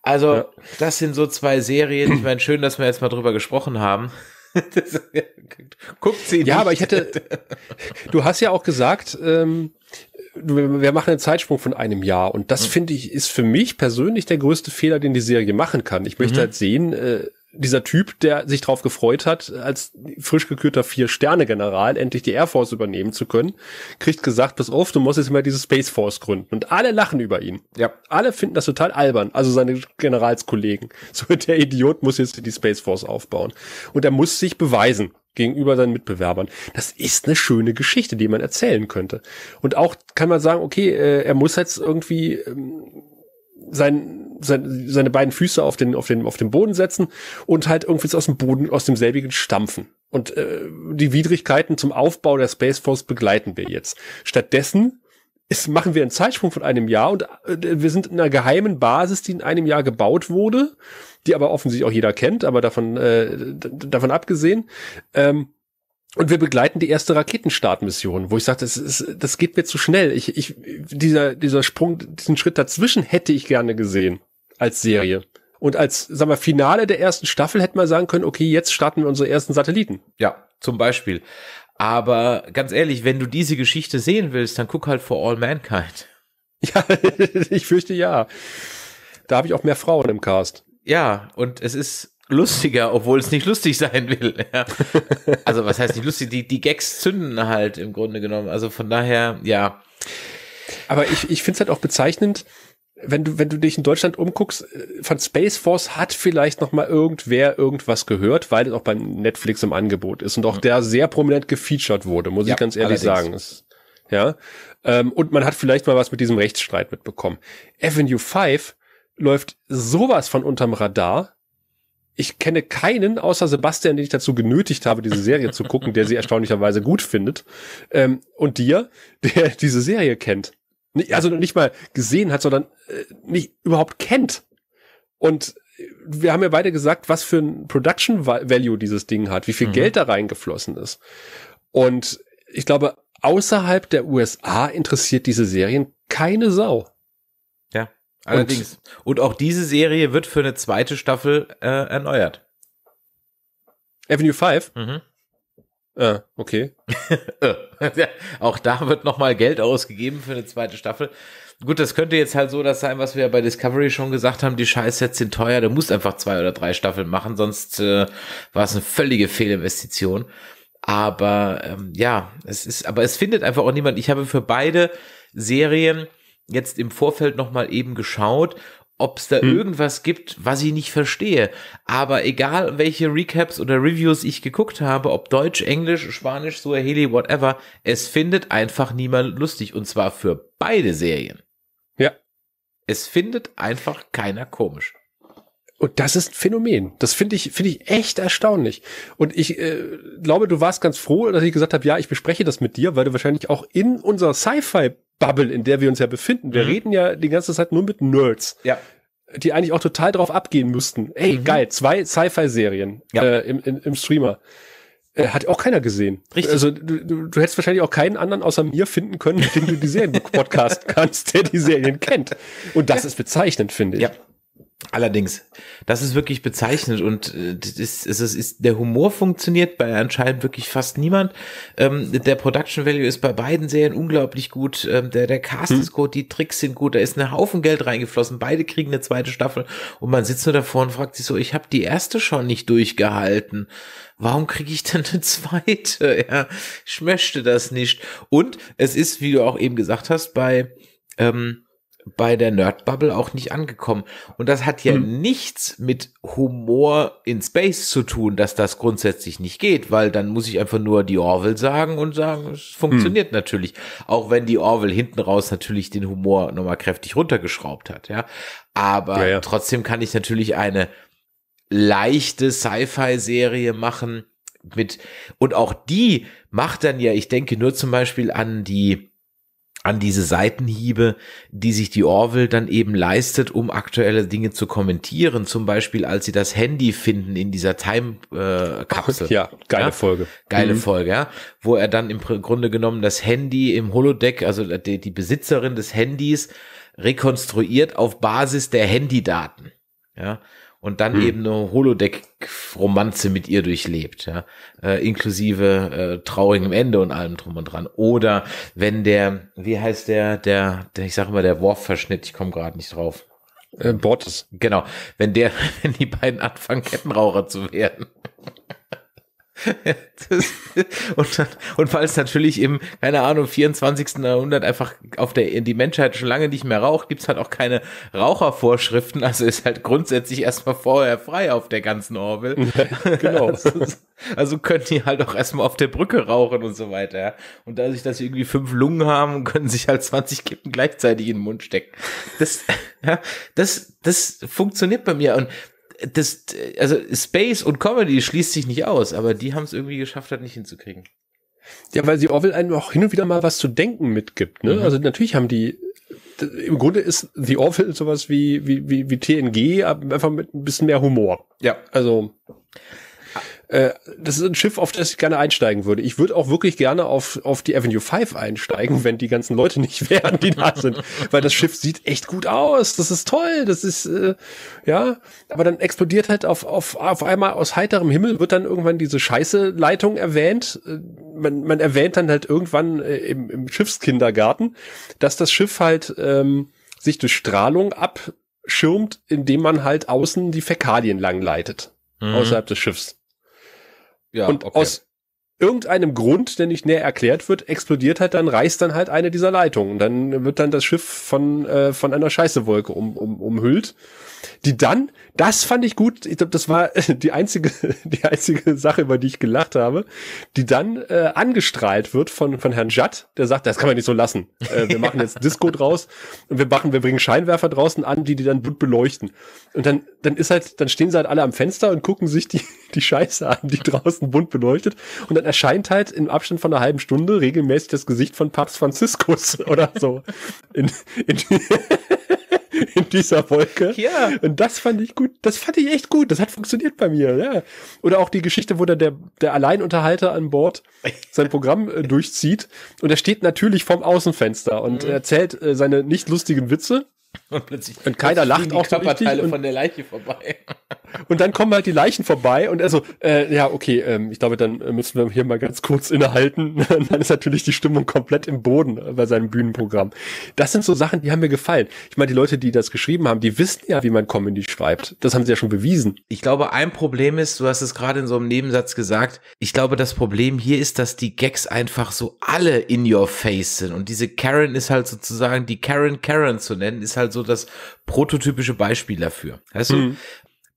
Also, ja. das sind so zwei Serien. Ich meine, schön, dass wir jetzt mal drüber gesprochen haben. guckt sie. Nicht. Ja, aber ich hätte. Du hast ja auch gesagt, ähm, wir machen einen Zeitsprung von einem Jahr. Und das mhm. finde ich, ist für mich persönlich der größte Fehler, den die Serie machen kann. Ich möchte mhm. halt sehen, äh, dieser Typ, der sich drauf gefreut hat, als frisch gekürter Vier-Sterne-General endlich die Air Force übernehmen zu können, kriegt gesagt, pass auf, du musst jetzt mal diese Space Force gründen. Und alle lachen über ihn. Ja. Alle finden das total albern. Also seine Generalskollegen. So, der Idiot muss jetzt die Space Force aufbauen. Und er muss sich beweisen gegenüber seinen Mitbewerbern. Das ist eine schöne Geschichte, die man erzählen könnte. Und auch kann man sagen, okay, äh, er muss jetzt irgendwie, ähm, sein, sein, seine beiden Füße auf den, auf, den, auf den Boden setzen und halt irgendwie aus dem Boden, aus demselbigen stampfen. Und äh, die Widrigkeiten zum Aufbau der Space Force begleiten wir jetzt. Stattdessen ist, machen wir einen Zeitsprung von einem Jahr und äh, wir sind in einer geheimen Basis, die in einem Jahr gebaut wurde, die aber offensichtlich auch jeder kennt, aber davon, äh, davon abgesehen. Ähm, und wir begleiten die erste Raketenstartmission, wo ich sagte, das, ist, das geht mir zu schnell. Ich, ich, dieser, dieser Sprung, diesen Schritt dazwischen hätte ich gerne gesehen als Serie. Und als, sagen wir, Finale der ersten Staffel hätte man sagen können, okay, jetzt starten wir unsere ersten Satelliten. Ja, zum Beispiel. Aber ganz ehrlich, wenn du diese Geschichte sehen willst, dann guck halt For All Mankind. Ja, ich fürchte ja. Da habe ich auch mehr Frauen im Cast. Ja, und es ist lustiger, obwohl es nicht lustig sein will. Ja. Also was heißt nicht lustig? Die, die Gags zünden halt im Grunde genommen. Also von daher, ja. Aber ich, ich finde es halt auch bezeichnend, wenn du, wenn du dich in Deutschland umguckst, äh, von Space Force hat vielleicht noch mal irgendwer irgendwas gehört, weil es auch beim Netflix im Angebot ist und auch mhm. der sehr prominent gefeatured wurde, muss ja, ich ganz ehrlich allerdings. sagen. ja. Ähm, und man hat vielleicht mal was mit diesem Rechtsstreit mitbekommen. Avenue 5 läuft sowas von unterm Radar, ich kenne keinen außer Sebastian, den ich dazu genötigt habe, diese Serie zu gucken, der sie erstaunlicherweise gut findet. Ähm, und dir, der diese Serie kennt. Also nicht mal gesehen hat, sondern äh, nicht überhaupt kennt. Und wir haben ja beide gesagt, was für ein Production Value dieses Ding hat, wie viel mhm. Geld da reingeflossen ist. Und ich glaube, außerhalb der USA interessiert diese Serien keine Sau. Allerdings. Und, und, auch diese Serie wird für eine zweite Staffel äh, erneuert. Avenue 5? Mhm. Äh, okay. auch da wird nochmal Geld ausgegeben für eine zweite Staffel. Gut, das könnte jetzt halt so das sein, was wir bei Discovery schon gesagt haben, die Scheißsets sind teuer, du musst einfach zwei oder drei Staffeln machen, sonst äh, war es eine völlige Fehlinvestition. Aber ähm, ja, es ist, aber es findet einfach auch niemand. Ich habe für beide Serien jetzt im Vorfeld nochmal eben geschaut, ob es da hm. irgendwas gibt, was ich nicht verstehe. Aber egal, welche Recaps oder Reviews ich geguckt habe, ob Deutsch, Englisch, Spanisch, Suaheli, whatever, es findet einfach niemand lustig. Und zwar für beide Serien. Ja. Es findet einfach keiner komisch. Und das ist ein Phänomen. Das finde ich, finde ich echt erstaunlich. Und ich äh, glaube, du warst ganz froh, dass ich gesagt habe, ja, ich bespreche das mit dir, weil du wahrscheinlich auch in unserer Sci-Fi Bubble, in der wir uns ja befinden. Wir mhm. reden ja die ganze Zeit nur mit Nerds. Ja die eigentlich auch total drauf abgehen müssten. Ey, mhm. geil, zwei Sci-Fi-Serien ja. äh, im, im, im, Streamer. Äh, hat auch keiner gesehen. Richtig. Also du, du, du hättest wahrscheinlich auch keinen anderen außer mir finden können, mit dem du die Serien podcasten kannst, der die Serien kennt. Und das ist bezeichnend, finde ich. Ja, Allerdings, das ist wirklich bezeichnend und äh, es ist, es ist, der Humor funktioniert bei anscheinend wirklich fast niemand. Ähm, der Production Value ist bei beiden Serien unglaublich gut. Ähm, der, der Cast hm. ist gut, die Tricks sind gut, da ist ein Haufen Geld reingeflossen. Beide kriegen eine zweite Staffel und man sitzt nur davor und fragt sich so, ich habe die erste schon nicht durchgehalten. Warum kriege ich denn eine zweite? Ja, ich möchte das nicht. Und es ist, wie du auch eben gesagt hast, bei ähm, bei der Nerdbubble auch nicht angekommen. Und das hat ja hm. nichts mit Humor in Space zu tun, dass das grundsätzlich nicht geht, weil dann muss ich einfach nur die Orwell sagen und sagen, es funktioniert hm. natürlich. Auch wenn die Orwell hinten raus natürlich den Humor nochmal kräftig runtergeschraubt hat, ja. Aber ja, ja. trotzdem kann ich natürlich eine leichte Sci-Fi-Serie machen mit, und auch die macht dann ja, ich denke nur zum Beispiel an die, an diese Seitenhiebe, die sich die Orwell dann eben leistet, um aktuelle Dinge zu kommentieren. Zum Beispiel, als sie das Handy finden in dieser Time-Kapsel. Äh, ja, geile ja? Folge. Geile mhm. Folge, ja. Wo er dann im Grunde genommen das Handy im Holodeck, also die, die Besitzerin des Handys, rekonstruiert auf Basis der Handydaten. Ja und dann hm. eben eine Holodeck-Romanze mit ihr durchlebt, ja, äh, inklusive äh, traurigem Ende und allem drum und dran. Oder wenn der, wie heißt der, der, der ich sag immer der Worf-Verschnitt, ich komme gerade nicht drauf. Äh, Bortes. Genau, wenn der, wenn die beiden anfangen Kettenraucher zu werden. das, und, dann, und weil es natürlich im, keine Ahnung, 24. Jahrhundert einfach auf der, in die Menschheit schon lange nicht mehr raucht, gibt's halt auch keine Rauchervorschriften, also ist halt grundsätzlich erstmal vorher frei auf der ganzen Orwell. genau. Also, also können die halt auch erstmal auf der Brücke rauchen und so weiter. Und dadurch, dass sie irgendwie fünf Lungen haben, können sich halt 20 Kippen gleichzeitig in den Mund stecken. Das, ja, das, das funktioniert bei mir. Und das, also Space und Comedy schließt sich nicht aus, aber die haben es irgendwie geschafft, das nicht hinzukriegen. Ja, weil sie Orwell einem auch hin und wieder mal was zu denken mitgibt. Ne? Mhm. Also natürlich haben die im Grunde ist The Orville sowas wie, wie, wie, wie TNG, aber einfach mit ein bisschen mehr Humor. Ja. Also. Äh, das ist ein Schiff, auf das ich gerne einsteigen würde. Ich würde auch wirklich gerne auf, auf die Avenue 5 einsteigen, wenn die ganzen Leute nicht wären, die da sind. Weil das Schiff sieht echt gut aus. Das ist toll. Das ist, äh, ja. Aber dann explodiert halt auf, auf, auf einmal aus heiterem Himmel wird dann irgendwann diese scheiße Leitung erwähnt. Äh, man, man erwähnt dann halt irgendwann äh, im, im Schiffskindergarten, dass das Schiff halt, ähm, sich durch Strahlung abschirmt, indem man halt außen die Fäkalien langleitet. Mhm. Außerhalb des Schiffs. Ja, und okay. aus irgendeinem Grund, der nicht näher erklärt wird, explodiert halt dann, reißt dann halt eine dieser Leitungen. Dann wird dann das Schiff von, äh, von einer Scheißewolke um, um, umhüllt die dann, das fand ich gut, ich glaube, das war die einzige, die einzige Sache, über die ich gelacht habe, die dann äh, angestrahlt wird von, von Herrn Jatt, der sagt, das kann man nicht so lassen. Äh, wir machen jetzt Disco draus und wir machen, wir bringen Scheinwerfer draußen an, die die dann bunt beleuchten. Und dann, dann ist halt, dann stehen sie halt alle am Fenster und gucken sich die, die Scheiße an, die draußen bunt beleuchtet. Und dann erscheint halt im Abstand von einer halben Stunde regelmäßig das Gesicht von Papst Franziskus oder so. In, in in dieser Wolke. Ja. Und das fand ich gut. Das fand ich echt gut. Das hat funktioniert bei mir. Ja. Oder auch die Geschichte, wo da der, der Alleinunterhalter an Bord sein Programm äh, durchzieht. Und er steht natürlich vorm Außenfenster und mhm. erzählt äh, seine nicht lustigen Witze. Und plötzlich und keiner lacht die auch Körperteile so und, von der Leiche vorbei. Und dann kommen halt die Leichen vorbei und also äh, ja okay, ähm, ich glaube dann müssen wir hier mal ganz kurz innehalten. dann ist natürlich die Stimmung komplett im Boden bei seinem Bühnenprogramm. Das sind so Sachen, die haben mir gefallen. Ich meine, die Leute, die das geschrieben haben, die wissen ja, wie man Comedy schreibt. Das haben sie ja schon bewiesen. Ich glaube, ein Problem ist, du hast es gerade in so einem Nebensatz gesagt. Ich glaube, das Problem hier ist, dass die Gags einfach so alle in your face sind und diese Karen ist halt sozusagen die Karen Karen zu nennen ist halt halt so das prototypische Beispiel dafür. Weißt mhm.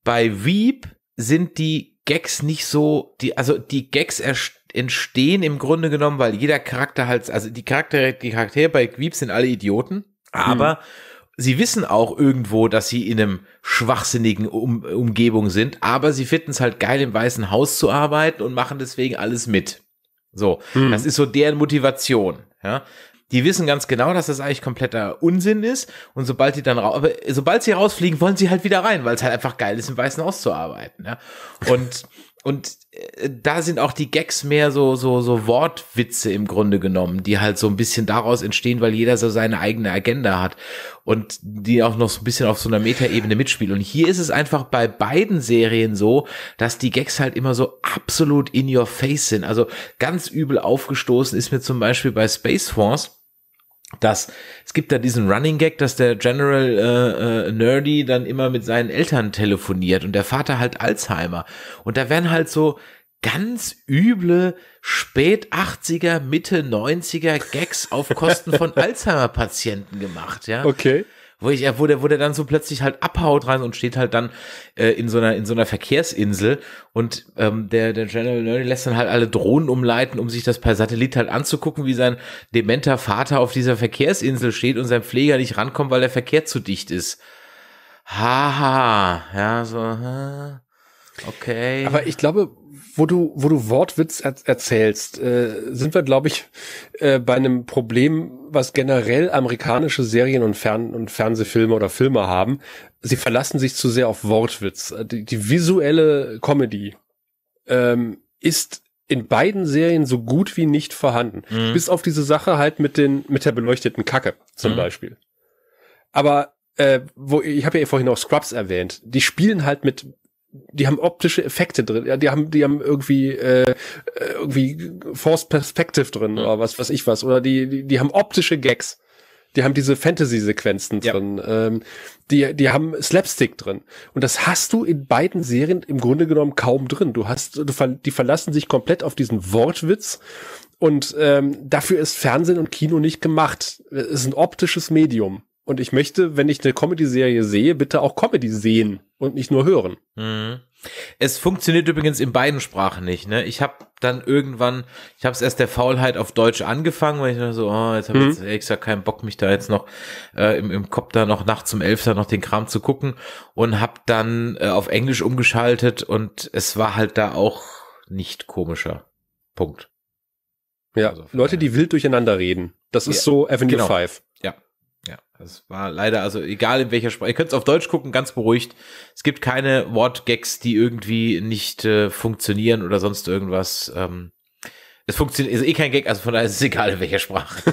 bei Weep sind die Gags nicht so, die, also die Gags entstehen im Grunde genommen, weil jeder Charakter halt, also die Charaktere, die Charaktere bei Weep sind alle Idioten, aber mhm sie wissen auch irgendwo, dass sie in einem schwachsinnigen um Umgebung sind, aber sie finden es halt geil, im Weißen Haus zu arbeiten und machen deswegen alles mit. So, hm. das ist so deren Motivation. Ja? die wissen ganz genau, dass das eigentlich kompletter Unsinn ist. Und sobald die dann raus, aber sobald sie rausfliegen, wollen sie halt wieder rein, weil es halt einfach geil ist, im Weißen auszuarbeiten. Ja? Und und äh, da sind auch die Gags mehr so, so, so Wortwitze im Grunde genommen, die halt so ein bisschen daraus entstehen, weil jeder so seine eigene Agenda hat und die auch noch so ein bisschen auf so einer Metaebene mitspielen. Und hier ist es einfach bei beiden Serien so, dass die Gags halt immer so absolut in your face sind. Also ganz übel aufgestoßen ist mir zum Beispiel bei Space Force dass es gibt da diesen Running Gag, dass der General äh, äh, Nerdy dann immer mit seinen Eltern telefoniert und der Vater halt Alzheimer. Und da werden halt so ganz üble spät 80er, Mitte 90er Gags auf Kosten von Alzheimer Patienten gemacht, ja. Okay wo ich, wo der, wo der dann so plötzlich halt abhaut rein und steht halt dann äh, in so einer, in so einer Verkehrsinsel und ähm, der, der General Nerdy lässt dann halt alle Drohnen umleiten, um sich das per Satellit halt anzugucken, wie sein dementer Vater auf dieser Verkehrsinsel steht und sein Pfleger nicht rankommt, weil der Verkehr zu dicht ist. Haha, ha. ja, so, ha. okay. Aber ich glaube, wo du, wo du Wortwitz er erzählst, äh, sind wir, glaube ich, äh, bei einem Problem, was generell amerikanische Serien und, Fern und Fernsehfilme oder Filme haben. Sie verlassen sich zu sehr auf Wortwitz. Äh, die, die visuelle Comedy ähm, ist in beiden Serien so gut wie nicht vorhanden. Mhm. Bis auf diese Sache halt mit den, mit der beleuchteten Kacke zum mhm. Beispiel. Aber äh, wo ich habe ja vorhin auch Scrubs erwähnt. Die spielen halt mit die haben optische Effekte drin, ja, die haben, die haben irgendwie, äh, äh irgendwie Force Perspective drin ja. oder was, was ich was, oder die, die, die haben optische Gags. Die haben diese Fantasy-Sequenzen drin. Ja. Ähm, die, die haben Slapstick drin. Und das hast du in beiden Serien im Grunde genommen kaum drin. Du hast, du die verlassen sich komplett auf diesen Wortwitz. Und ähm, dafür ist Fernsehen und Kino nicht gemacht. Es ist ein optisches Medium. Und ich möchte, wenn ich eine Comedy-Serie sehe, bitte auch Comedy sehen und nicht nur hören. Mhm. Es funktioniert übrigens in beiden Sprachen nicht. Ne? Ich habe dann irgendwann, ich habe es erst der Faulheit auf Deutsch angefangen, weil ich dann so, oh, jetzt habe ich mhm. jetzt extra keinen Bock, mich da jetzt noch äh, im, im Kopf da noch nachts um Elfter noch den Kram zu gucken und habe dann äh, auf Englisch umgeschaltet und es war halt da auch nicht komischer. Punkt. Ja, also Leute, die wild durcheinander reden. Das ja, ist so Avenue genau. 5. Ja. Es war leider, also egal in welcher Sprache, ihr könnt es auf Deutsch gucken, ganz beruhigt. Es gibt keine Wortgags, die irgendwie nicht äh, funktionieren oder sonst irgendwas. Ähm, es funktioniert, ist eh kein Gag, also von daher ist es egal in welcher Sprache.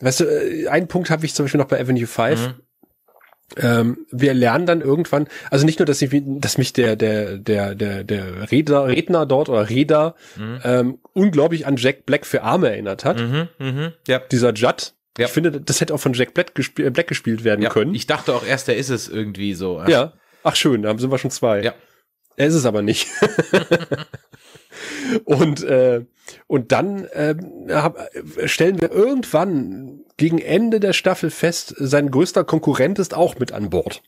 weißt du, äh, einen Punkt habe ich zum Beispiel noch bei Avenue 5. Mhm. Ähm, wir lernen dann irgendwann, also nicht nur, dass ich, dass mich der der der der der Redner, Redner dort oder Reda mhm. ähm, unglaublich an Jack Black für Arme erinnert hat. Mhm, mh, ja. Dieser Judd, ja. Ich finde, das hätte auch von Jack Black, gesp äh, Black gespielt werden ja. können. Ich dachte auch erst, er ist es irgendwie so. Ja. Ach schön, da sind wir schon zwei. Ja. Er ist es aber nicht. und äh, und dann äh, hab, stellen wir irgendwann gegen Ende der Staffel fest, sein größter Konkurrent ist auch mit an Bord.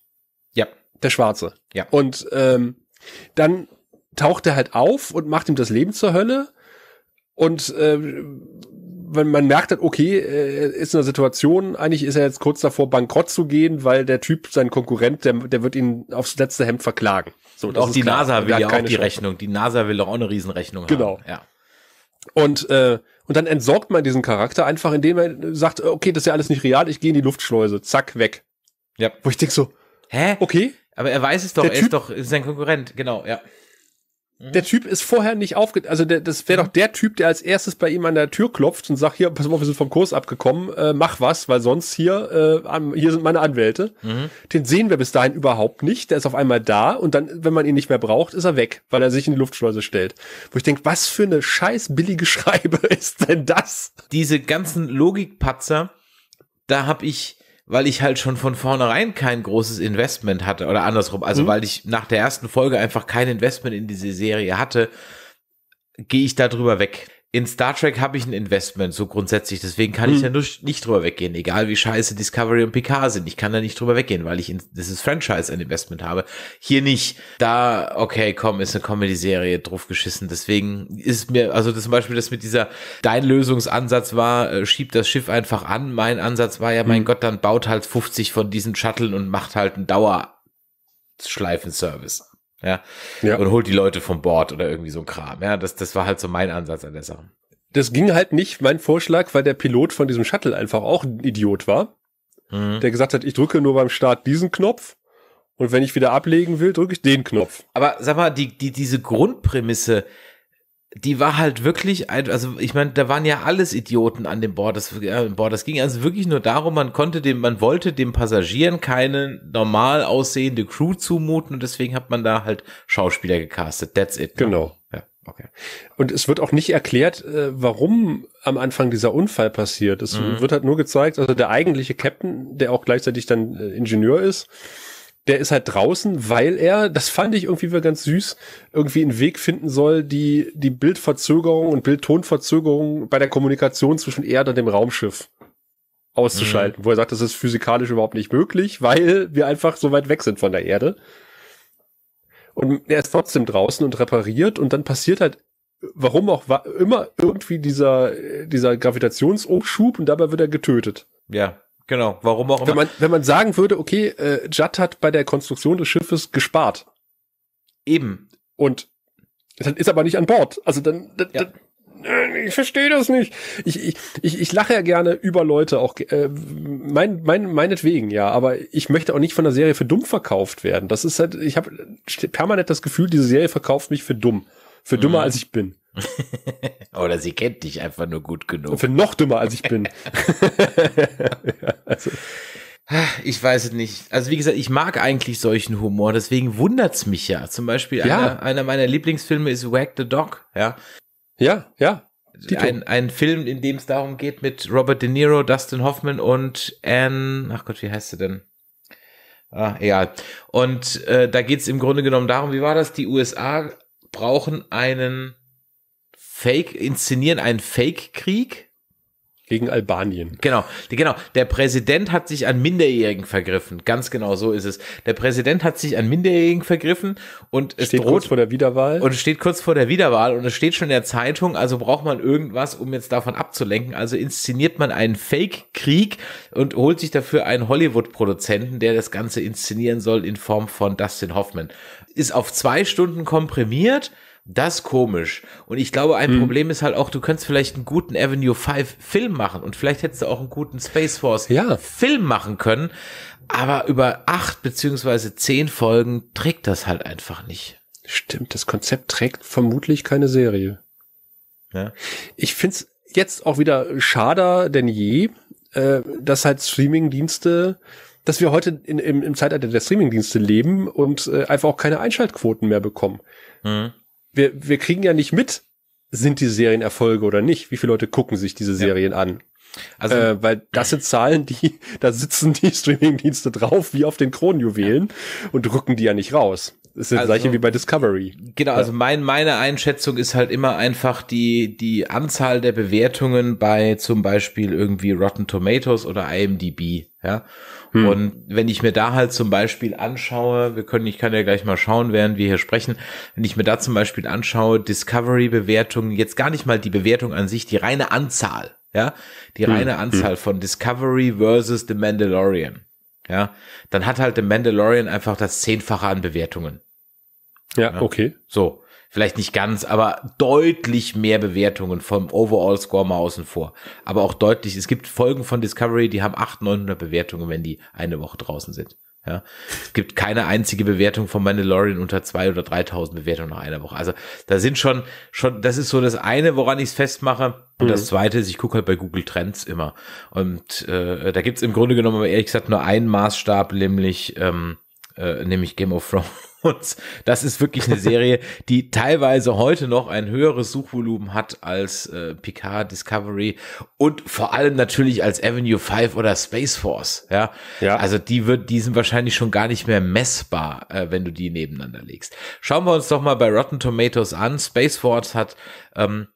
Ja. Der Schwarze. Ja. Und ähm, dann taucht er halt auf und macht ihm das Leben zur Hölle und äh, wenn man merkt hat, okay, äh, ist in einer Situation, eigentlich ist er jetzt kurz davor, bankrott zu gehen, weil der Typ, sein Konkurrent, der, der wird ihn aufs letzte Hemd verklagen. So, und auch die klar. NASA will ja auch die Chance. Rechnung. Die NASA will doch auch eine Riesenrechnung genau. haben. Genau. Ja. Und, äh, und dann entsorgt man diesen Charakter einfach, indem er sagt, okay, das ist ja alles nicht real, ich gehe in die Luftschleuse, zack, weg. Ja. Wo ich denk so, hä? Okay. Aber er weiß es doch, der er typ, ist doch ist sein Konkurrent, genau, ja der mhm. Typ ist vorher nicht aufge... Also der, das wäre mhm. doch der Typ, der als erstes bei ihm an der Tür klopft und sagt, hier, pass auf, wir sind vom Kurs abgekommen, äh, mach was, weil sonst hier, äh, hier sind meine Anwälte. Mhm. Den sehen wir bis dahin überhaupt nicht. Der ist auf einmal da und dann, wenn man ihn nicht mehr braucht, ist er weg, weil er sich in die Luftschleuse stellt. Wo ich denke, was für eine scheiß billige Schreibe ist denn das? Diese ganzen Logikpatzer, da habe ich weil ich halt schon von vornherein kein großes Investment hatte oder andersrum, also mhm. weil ich nach der ersten Folge einfach kein Investment in diese Serie hatte, gehe ich da drüber weg in Star Trek habe ich ein Investment, so grundsätzlich. Deswegen kann hm. ich da nur nicht drüber weggehen, egal wie scheiße Discovery und Picard sind. Ich kann da nicht drüber weggehen, weil ich in dieses Franchise ein Investment habe. Hier nicht. Da, okay, komm, ist eine Comedy-Serie drauf geschissen. Deswegen ist mir, also das, zum Beispiel das mit dieser, dein Lösungsansatz war, äh, schieb das Schiff einfach an. Mein Ansatz war ja, mein hm. Gott, dann baut halt 50 von diesen Shuttle und macht halt einen Dauerschleifenservice ja, ja. und holt die Leute vom Bord oder irgendwie so ein Kram. Ja, das, das war halt so mein Ansatz an der Sache. Das ging halt nicht, mein Vorschlag, weil der Pilot von diesem Shuttle einfach auch ein Idiot war, mhm. der gesagt hat, ich drücke nur beim Start diesen Knopf und wenn ich wieder ablegen will, drücke ich den Knopf. Aber sag mal, die, die, diese Grundprämisse, die war halt wirklich, also ich meine, da waren ja alles Idioten an dem Bord. Das, äh, Bord. das ging also wirklich nur darum, man konnte dem, man wollte dem Passagieren keine normal aussehende Crew zumuten und deswegen hat man da halt Schauspieler gecastet. That's it. Ne? Genau. Ja, okay. Und es wird auch nicht erklärt, äh, warum am Anfang dieser Unfall passiert. Es mhm. wird halt nur gezeigt, also der eigentliche Captain, der auch gleichzeitig dann äh, Ingenieur ist, der ist halt draußen, weil er, das fand ich irgendwie ganz süß, irgendwie einen Weg finden soll, die, die Bildverzögerung und Bildtonverzögerung bei der Kommunikation zwischen Erde und dem Raumschiff auszuschalten, mhm. wo er sagt, das ist physikalisch überhaupt nicht möglich, weil wir einfach so weit weg sind von der Erde. Und er ist trotzdem draußen und repariert und dann passiert halt warum auch immer irgendwie dieser, dieser Gravitationsumschub und dabei wird er getötet. Ja. Genau, warum auch immer. Wenn man, wenn man sagen würde, okay, äh, Judd hat bei der Konstruktion des Schiffes gespart. Eben. Und ist aber nicht an Bord. Also dann, dann, ja. dann äh, ich verstehe das nicht. Ich, ich, ich, ich lache ja gerne über Leute, auch äh, mein, mein, meinetwegen, ja, aber ich möchte auch nicht von der Serie für dumm verkauft werden. Das ist halt, ich habe permanent das Gefühl, diese Serie verkauft mich für dumm. Für dümmer, mhm. als ich bin. Oder sie kennt dich einfach nur gut genug. Für noch dümmer, als ich bin. also. Ich weiß es nicht. Also wie gesagt, ich mag eigentlich solchen Humor, deswegen wundert es mich ja. Zum Beispiel ja. Einer, einer meiner Lieblingsfilme ist Wag the Dog, ja. Ja, ja. Ein, ein Film, in dem es darum geht mit Robert De Niro, Dustin Hoffman und Anne, ach Gott, wie heißt sie denn? Ah, egal. Und äh, da es im Grunde genommen darum, wie war das? Die USA brauchen einen Fake, inszenieren einen Fake-Krieg. Gegen Albanien. Genau, genau. Der Präsident hat sich an Minderjährigen vergriffen. Ganz genau so ist es. Der Präsident hat sich an Minderjährigen vergriffen und es steht droht, kurz vor der Wiederwahl. Und steht kurz vor der Wiederwahl und es steht schon in der Zeitung, also braucht man irgendwas, um jetzt davon abzulenken. Also inszeniert man einen Fake-Krieg und holt sich dafür einen Hollywood-Produzenten, der das Ganze inszenieren soll in Form von Dustin Hoffman. Ist auf zwei Stunden komprimiert das ist komisch. Und ich glaube, ein hm. Problem ist halt auch, du könntest vielleicht einen guten Avenue 5 Film machen und vielleicht hättest du auch einen guten Space Force ja. Film machen können. Aber über acht beziehungsweise zehn Folgen trägt das halt einfach nicht. Stimmt, das Konzept trägt vermutlich keine Serie. Ja. Ich find's jetzt auch wieder schader denn je, äh, dass halt Streamingdienste, dass wir heute in, im, im Zeitalter der Streamingdienste leben und äh, einfach auch keine Einschaltquoten mehr bekommen. Mhm wir, wir kriegen ja nicht mit, sind die Serien Erfolge oder nicht. Wie viele Leute gucken sich diese Serien ja. an? Also, äh, weil das sind Zahlen, die, da sitzen die Streamingdienste drauf, wie auf den Kronjuwelen ja. und rücken die ja nicht raus. Das ist das also, gleiche wie bei Discovery. Genau, also mein, meine Einschätzung ist halt immer einfach die, die Anzahl der Bewertungen bei zum Beispiel irgendwie Rotten Tomatoes oder IMDb, ja. Hm. Und wenn ich mir da halt zum Beispiel anschaue, wir können, ich kann ja gleich mal schauen, während wir hier sprechen, wenn ich mir da zum Beispiel anschaue, Discovery-Bewertungen, jetzt gar nicht mal die Bewertung an sich, die reine Anzahl, ja, die hm. reine hm. Anzahl von Discovery versus The Mandalorian ja, dann hat halt The Mandalorian einfach das Zehnfache an Bewertungen. Ja, ja, okay. So, vielleicht nicht ganz, aber deutlich mehr Bewertungen vom Overall-Score mal außen vor. Aber auch deutlich, es gibt Folgen von Discovery, die haben 800, 900 Bewertungen, wenn die eine Woche draußen sind. Ja. Es gibt keine einzige Bewertung von Mandalorian unter zwei oder 3000 Bewertungen nach einer Woche. Also da sind schon, schon, das ist so das eine, woran ich es festmache. Und mhm. das zweite ist, ich gucke halt bei Google Trends immer. Und äh, da gibt's im Grunde genommen, ehrlich gesagt, nur einen Maßstab, nämlich, ähm, äh, nämlich Game of Thrones. Und das ist wirklich eine Serie, die teilweise heute noch ein höheres Suchvolumen hat als äh, Picard, Discovery und vor allem natürlich als Avenue 5 oder Space Force. Ja, ja. also die wird, die sind wahrscheinlich schon gar nicht mehr messbar, äh, wenn du die nebeneinander legst. Schauen wir uns doch mal bei Rotten Tomatoes an. Space Force hat ähm,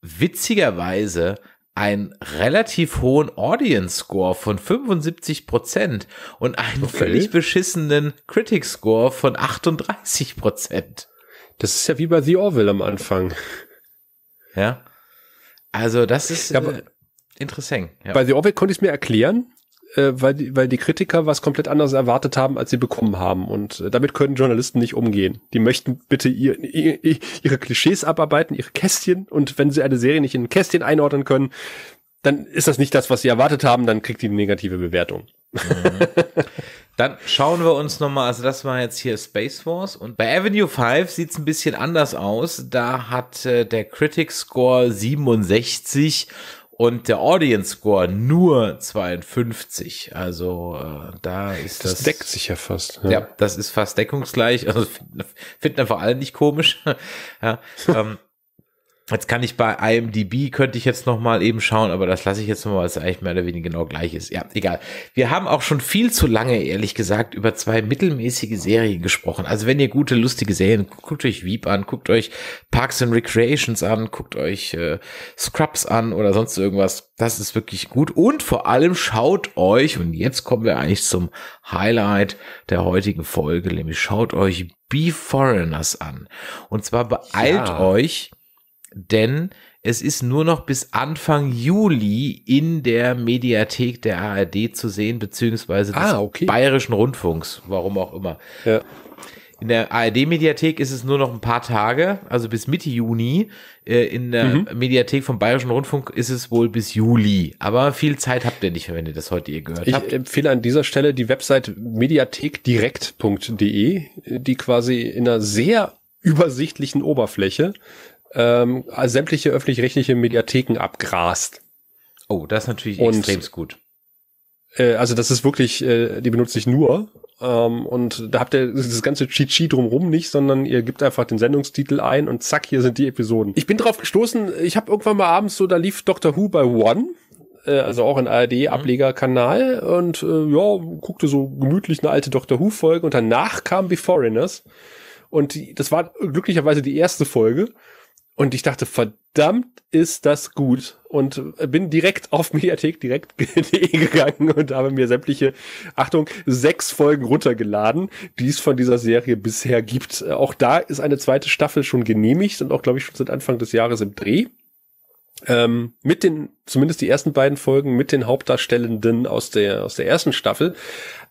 witzigerweise einen relativ hohen Audience Score von 75 Prozent und einen okay. völlig beschissenen Critic Score von 38 Prozent. Das ist ja wie bei The Orville am Anfang. Ja. Also das ist ja, äh, interessant. Ja. Bei The Orville konnte ich es mir erklären, äh, weil, die, weil die Kritiker was komplett anderes erwartet haben, als sie bekommen haben. Und äh, damit können Journalisten nicht umgehen. Die möchten bitte ihr, ihr, ihre Klischees abarbeiten, ihre Kästchen. Und wenn sie eine Serie nicht in ein Kästchen einordnen können, dann ist das nicht das, was sie erwartet haben, dann kriegt die eine negative Bewertung. Mhm. Dann schauen wir uns nochmal, also das war jetzt hier Space Wars und bei Avenue 5 sieht es ein bisschen anders aus. Da hat äh, der Critic Score 67 und der Audience Score nur 52. Also äh, da ist das. Das deckt sich ja fast. Ja, ja das ist fast deckungsgleich. Also finden, finden wir vor allem nicht komisch. ja, ähm, Jetzt kann ich bei IMDb, könnte ich jetzt nochmal eben schauen, aber das lasse ich jetzt nochmal, weil es eigentlich mehr oder weniger genau gleich ist. Ja, egal. Wir haben auch schon viel zu lange, ehrlich gesagt, über zwei mittelmäßige Serien gesprochen. Also wenn ihr gute, lustige Serien, guckt euch Wieb an, guckt euch Parks and Recreations an, guckt euch äh, Scrubs an oder sonst irgendwas. Das ist wirklich gut. Und vor allem schaut euch, und jetzt kommen wir eigentlich zum Highlight der heutigen Folge, nämlich schaut euch Be Foreigners an. Und zwar beeilt ja. euch, denn es ist nur noch bis Anfang Juli in der Mediathek der ARD zu sehen, beziehungsweise des ah, okay. Bayerischen Rundfunks, warum auch immer. Ja. In der ARD-Mediathek ist es nur noch ein paar Tage, also bis Mitte Juni. Äh, in der mhm. Mediathek vom Bayerischen Rundfunk ist es wohl bis Juli. Aber viel Zeit habt ihr nicht, wenn ihr das heute hier gehört ich habt. Ich empfehle an dieser Stelle die Website mediathekdirekt.de, die quasi in einer sehr übersichtlichen Oberfläche ähm, sämtliche öffentlich-rechtliche Mediatheken abgrast. Oh, das ist natürlich und, extremst gut. Äh, also das ist wirklich, äh, die benutze ich nur. Ähm, und da habt ihr das ganze Chi-Chi drumrum nicht, sondern ihr gebt einfach den Sendungstitel ein und zack, hier sind die Episoden. Ich bin drauf gestoßen, ich habe irgendwann mal abends so, da lief Doctor Who bei One äh, also auch ein ARD-Ablegerkanal und äh, ja, guckte so gemütlich eine alte Doctor Who-Folge und danach kam The Foreigners und die, das war glücklicherweise die erste Folge und ich dachte, verdammt ist das gut. Und bin direkt auf Mediathek direkt gegangen und habe mir sämtliche, Achtung, sechs Folgen runtergeladen, die es von dieser Serie bisher gibt. Äh, auch da ist eine zweite Staffel schon genehmigt und auch, glaube ich, schon seit Anfang des Jahres im Dreh. Ähm, mit den, zumindest die ersten beiden Folgen, mit den Hauptdarstellenden aus der, aus der ersten Staffel.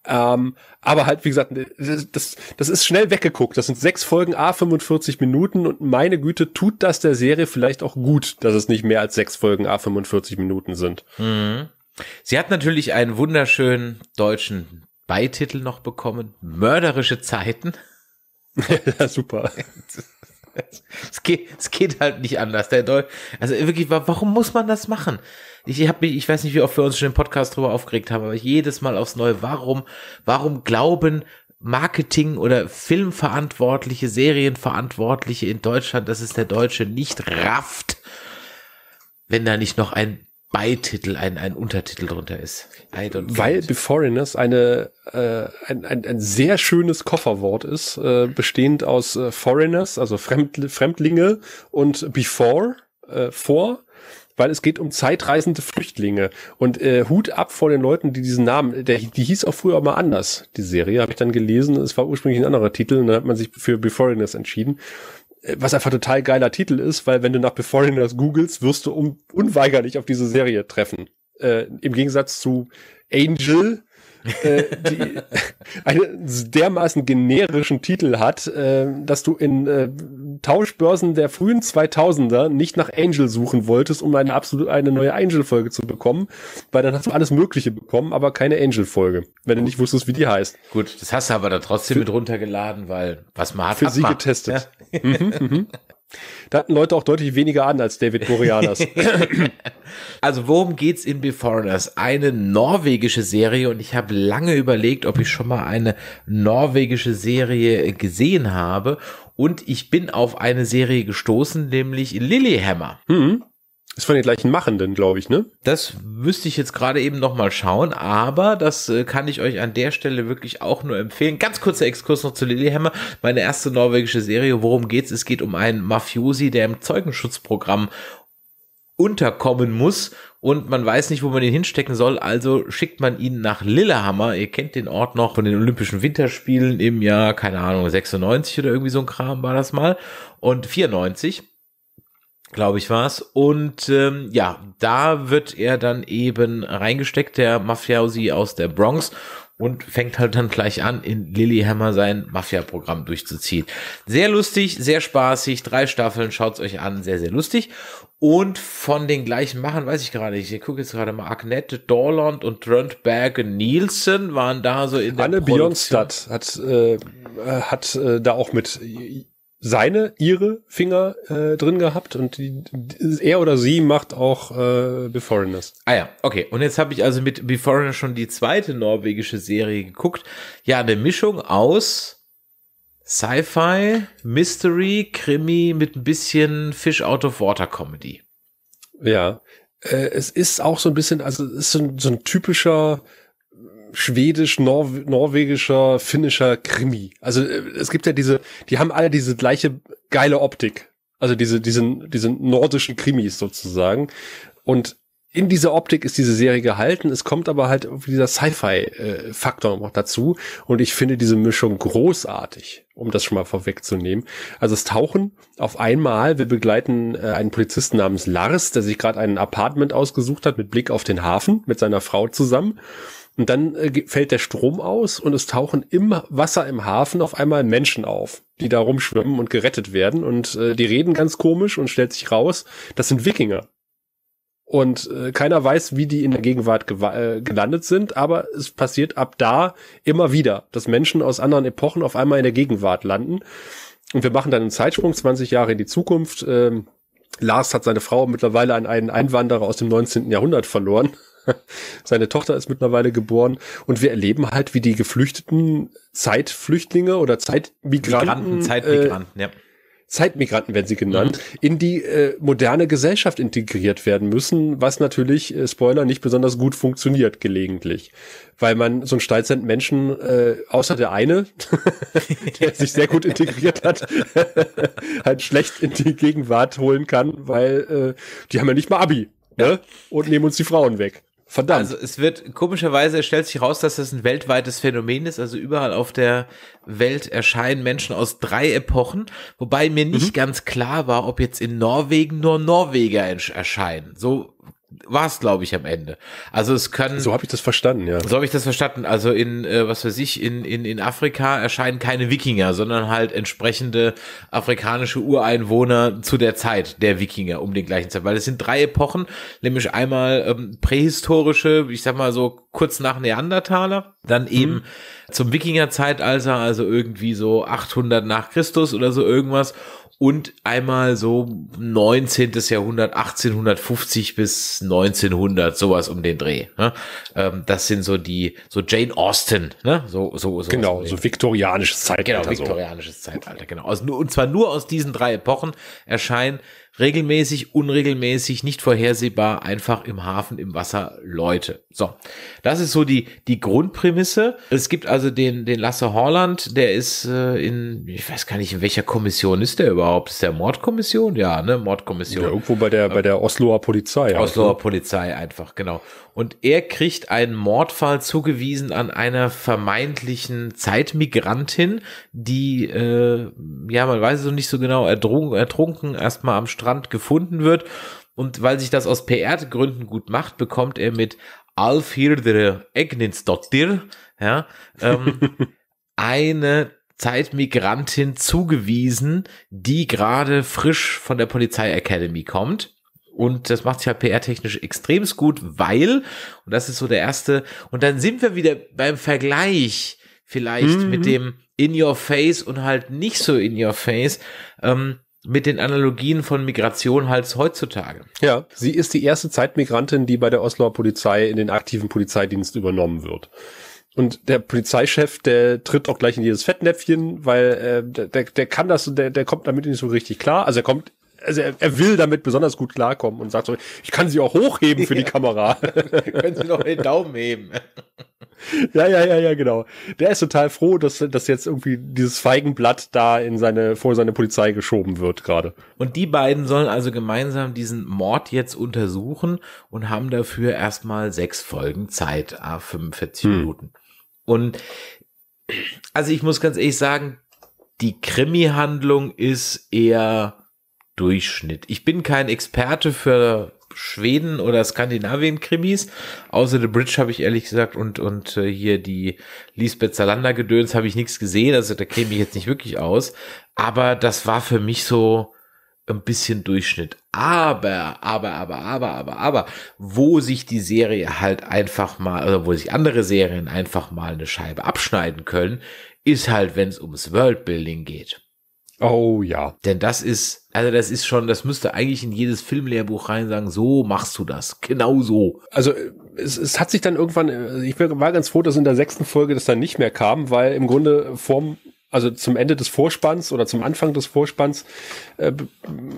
Ähm, aber halt, wie gesagt, ne, das, das ist schnell weggeguckt. Das sind sechs Folgen A45 Minuten und meine Güte, tut das der Serie vielleicht auch gut, dass es nicht mehr als sechs Folgen A45 Minuten sind. Mhm. Sie hat natürlich einen wunderschönen deutschen Beititel noch bekommen. Mörderische Zeiten. ja, super. Es geht, es geht halt nicht anders. Der also wirklich, warum muss man das machen? ich habe mich, ich weiß nicht, wie oft wir uns schon im Podcast drüber aufgeregt haben, aber jedes Mal aufs Neue. Warum, warum glauben Marketing oder Filmverantwortliche, Serienverantwortliche in Deutschland, dass es der Deutsche nicht rafft, wenn da nicht noch ein Beititel, ein, ein Untertitel drunter ist. Weil The Foreigners eine, äh, ein, ein, ein sehr schönes Kofferwort ist, äh, bestehend aus äh, Foreigners, also Fremd, Fremdlinge und Before, äh, vor weil es geht um zeitreisende Flüchtlinge. Und äh, Hut ab vor den Leuten, die diesen Namen, der, die hieß auch früher mal anders, die Serie, habe ich dann gelesen. Es war ursprünglich ein anderer Titel und dann hat man sich für Beforeigners entschieden. Äh, was einfach total geiler Titel ist, weil wenn du nach Beforeigners googelst, wirst du un unweigerlich auf diese Serie treffen. Äh, Im Gegensatz zu Angel, äh, die einen dermaßen generischen Titel hat, äh, dass du in äh, Tauschbörsen der frühen 2000er nicht nach Angel suchen wolltest, um eine absolut eine neue Angel-Folge zu bekommen, weil dann hast du alles Mögliche bekommen, aber keine Angel-Folge, wenn du nicht wusstest, wie die heißt. Gut, das hast du aber da trotzdem für, mit runtergeladen, weil was man hat. Für hat sie man. getestet. Ja. Mhm, mhm. Da hatten Leute auch deutlich weniger an als David Boreanas. also worum geht's in Beforeigners? Eine norwegische Serie und ich habe lange überlegt, ob ich schon mal eine norwegische Serie gesehen habe und ich bin auf eine Serie gestoßen, nämlich Lilyhammer. Mhm. Ist von den gleichen Machenden, glaube ich, ne? Das müsste ich jetzt gerade eben nochmal schauen, aber das äh, kann ich euch an der Stelle wirklich auch nur empfehlen. Ganz kurzer Exkurs noch zu Lilyhammer. Meine erste norwegische Serie, worum geht's? Es geht um einen Mafiosi, der im Zeugenschutzprogramm unterkommen muss und man weiß nicht, wo man ihn hinstecken soll, also schickt man ihn nach Lillehammer. Ihr kennt den Ort noch von den Olympischen Winterspielen im Jahr, keine Ahnung, 96 oder irgendwie so ein Kram war das mal und 94 glaube ich war's. Und ähm, ja, da wird er dann eben reingesteckt, der Mafiosi aus der Bronx und fängt halt dann gleich an, in Lilyhammer sein Mafia-Programm durchzuziehen. Sehr lustig, sehr spaßig, drei Staffeln, schaut's euch an, sehr, sehr lustig. Und von den gleichen Machen, weiß ich gerade Ich gucke jetzt gerade mal. Agnette Dorland und Trentberg Nielsen waren da so in der Anne Produktion. Björnstad hat, äh, hat äh, da auch mit seine, ihre Finger äh, drin gehabt und die, er oder sie macht auch äh, Be Foreigners. Ah ja, okay. Und jetzt habe ich also mit Be Foreigners schon die zweite norwegische Serie geguckt. Ja, eine Mischung aus Sci-Fi, Mystery, Krimi mit ein bisschen Fish Out of Water Comedy. Ja, äh, es ist auch so ein bisschen, also es ist so ein, so ein typischer schwedisch-norwegischer, -Nor finnischer Krimi. Also äh, es gibt ja diese, die haben alle diese gleiche geile Optik. Also diese, diese, diese nordischen Krimis sozusagen. Und in dieser Optik ist diese Serie gehalten. Es kommt aber halt dieser Sci-Fi-Faktor äh, noch dazu. Und ich finde diese Mischung großartig, um das schon mal vorwegzunehmen. Also es tauchen auf einmal, wir begleiten äh, einen Polizisten namens Lars, der sich gerade ein Apartment ausgesucht hat mit Blick auf den Hafen mit seiner Frau zusammen. Und dann äh, fällt der Strom aus und es tauchen im Wasser im Hafen auf einmal Menschen auf, die da rumschwimmen und gerettet werden. Und äh, die reden ganz komisch und stellt sich raus, das sind Wikinger. Und äh, keiner weiß, wie die in der Gegenwart äh, gelandet sind, aber es passiert ab da immer wieder, dass Menschen aus anderen Epochen auf einmal in der Gegenwart landen. Und wir machen dann einen Zeitsprung, 20 Jahre in die Zukunft. Ähm, Lars hat seine Frau mittlerweile an einen Einwanderer aus dem 19. Jahrhundert verloren. Seine Tochter ist mittlerweile geboren und wir erleben halt, wie die geflüchteten Zeitflüchtlinge oder Zeitmigranten, Migranten, äh, Zeitmigranten, äh, ja. Zeitmigranten werden sie mhm. genannt, mhm. in die äh, moderne Gesellschaft integriert werden müssen, was natürlich, äh, Spoiler, nicht besonders gut funktioniert gelegentlich. Weil man so einen Steitzend Menschen, äh, außer der eine, der sich sehr gut integriert hat, halt schlecht in die Gegenwart holen kann, weil äh, die haben ja nicht mal Abi. Ne? Und nehmen uns die Frauen weg. Verdammt. Also es wird komischerweise stellt sich raus, dass das ein weltweites Phänomen ist. Also überall auf der Welt erscheinen Menschen aus drei Epochen, wobei mir nicht mhm. ganz klar war, ob jetzt in Norwegen nur Norweger erscheinen. So war es, glaube ich, am Ende. Also es können. So habe ich das verstanden, ja. So habe ich das verstanden. Also in, äh, was weiß ich, in, in, in Afrika erscheinen keine Wikinger, sondern halt entsprechende afrikanische Ureinwohner zu der Zeit der Wikinger um den gleichen Zeit. Weil es sind drei Epochen, nämlich einmal ähm, prähistorische, ich sag mal so kurz nach Neandertaler, dann mhm. eben mhm. zum Wikingerzeitalter, also irgendwie so 800 nach Christus oder so irgendwas und einmal so 19. Jahrhundert, 1850 bis 1900, sowas um den Dreh. Ne? Ähm, das sind so die, so Jane Austen, ne? so, so, so. Genau, so viktorianisches Zeitalter. Genau, viktorianisches so. Zeitalter, genau. Aus, und zwar nur aus diesen drei Epochen erscheinen regelmäßig, unregelmäßig, nicht vorhersehbar, einfach im Hafen, im Wasser Leute. So, das ist so die, die Grundprämisse. Es gibt also den, den Lasse Horland, der ist äh, in, ich weiß gar nicht, in welcher Kommission ist der überhaupt? Ist der Mordkommission? Ja, ne, Mordkommission. Ja, irgendwo bei der, bei der Osloer Polizei. Osloer also. Polizei einfach, genau und er kriegt einen Mordfall zugewiesen an einer vermeintlichen Zeitmigrantin, die, äh, ja, man weiß es noch nicht so genau, ertrunken, ertrunken erstmal am Strand gefunden wird. Und weil sich das aus PR-Gründen gut macht, bekommt er mit Alfhirdre Egninsdottir, ja, ähm, eine Zeitmigrantin zugewiesen, die gerade frisch von der Polizeiakademie kommt und das macht sich halt PR-technisch extremst gut, weil, und das ist so der erste, und dann sind wir wieder beim Vergleich vielleicht mhm. mit dem in your face und halt nicht so in your face, ähm, mit den Analogien von Migration halt heutzutage. Ja, sie ist die erste Zeitmigrantin, die bei der Osloer Polizei in den aktiven Polizeidienst übernommen wird. Und der Polizeichef, der tritt auch gleich in jedes Fettnäpfchen, weil äh, der, der kann das, und der, der kommt damit nicht so richtig klar. Also er kommt also er, er, will damit besonders gut klarkommen und sagt so, ich kann sie auch hochheben für die Kamera. Können Sie noch den Daumen heben. Ja, ja, ja, ja, genau. Der ist total froh, dass, dass jetzt irgendwie dieses Feigenblatt da in seine, vor seine Polizei geschoben wird gerade. Und die beiden sollen also gemeinsam diesen Mord jetzt untersuchen und haben dafür erstmal sechs Folgen Zeit, a ah, 45 hm. Minuten. Und also ich muss ganz ehrlich sagen, die Krimi-Handlung ist eher Durchschnitt. Ich bin kein Experte für Schweden oder Skandinavien-Krimis. Außer The Bridge habe ich ehrlich gesagt und, und äh, hier die Lisbeth Salander-Gedöns habe ich nichts gesehen. Also da käme ich jetzt nicht wirklich aus. Aber das war für mich so ein bisschen Durchschnitt. Aber, aber, aber, aber, aber, aber, wo sich die Serie halt einfach mal, oder wo sich andere Serien einfach mal eine Scheibe abschneiden können, ist halt, wenn es ums Worldbuilding geht. Oh ja. Denn das ist, also das ist schon, das müsste eigentlich in jedes Filmlehrbuch rein sagen, so machst du das. Genau so. Also es, es hat sich dann irgendwann, äh, ich war ganz froh, dass in der sechsten Folge das dann nicht mehr kam, weil im Grunde vorm also zum Ende des Vorspanns oder zum Anfang des Vorspanns äh,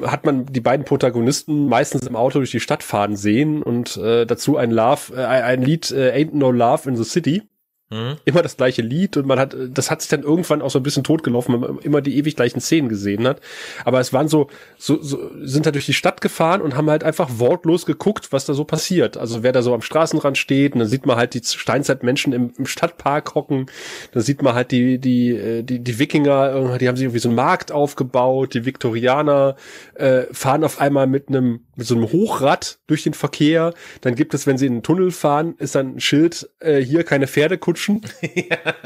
hat man die beiden Protagonisten meistens im Auto durch die Stadt fahren sehen und äh, dazu ein Love, äh, ein Lied äh, Ain't No Love in the City. Hm? Immer das gleiche Lied und man hat, das hat sich dann irgendwann auch so ein bisschen totgelaufen, weil man immer die ewig gleichen Szenen gesehen hat. Aber es waren so, so, so sind da durch die Stadt gefahren und haben halt einfach wortlos geguckt, was da so passiert. Also wer da so am Straßenrand steht, und dann sieht man halt die Steinzeitmenschen im, im Stadtpark hocken, dann sieht man halt die, die, äh, die, die Wikinger, äh, die haben sich irgendwie so einen Markt aufgebaut, die Viktorianer äh, fahren auf einmal mit einem mit so einem Hochrad durch den Verkehr. Dann gibt es, wenn sie in den Tunnel fahren, ist dann ein Schild, äh, hier keine Pferdekutsche Menschen.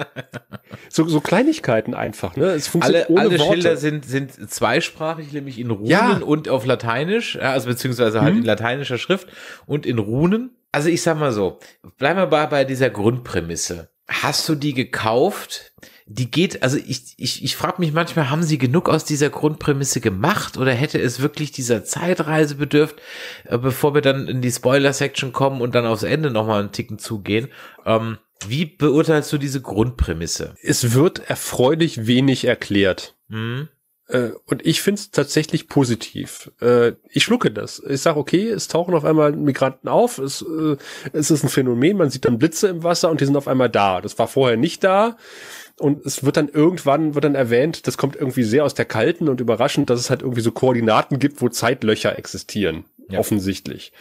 so, so Kleinigkeiten einfach. Ne? Es funktioniert alle, alle Worte. Schilder sind, sind zweisprachig, nämlich in Runen ja. und auf Lateinisch, also beziehungsweise halt hm. in lateinischer Schrift und in Runen. Also ich sag mal so, bleiben wir bei, bei dieser Grundprämisse. Hast du die gekauft? Die geht, also ich, ich, ich frage mich manchmal, haben sie genug aus dieser Grundprämisse gemacht oder hätte es wirklich dieser Zeitreise bedürft, äh, bevor wir dann in die Spoiler-Section kommen und dann aufs Ende nochmal einen Ticken zugehen? Ähm, wie beurteilst du diese Grundprämisse? Es wird erfreulich wenig erklärt. Mhm. und ich finde es tatsächlich positiv. Äh, ich schlucke das. Ich sage, okay, es tauchen auf einmal Migranten auf. Es, äh, es ist ein Phänomen. Man sieht dann Blitze im Wasser und die sind auf einmal da. Das war vorher nicht da. Und es wird dann irgendwann, wird dann erwähnt, das kommt irgendwie sehr aus der Kalten und überraschend, dass es halt irgendwie so Koordinaten gibt, wo Zeitlöcher existieren. Ja. Offensichtlich.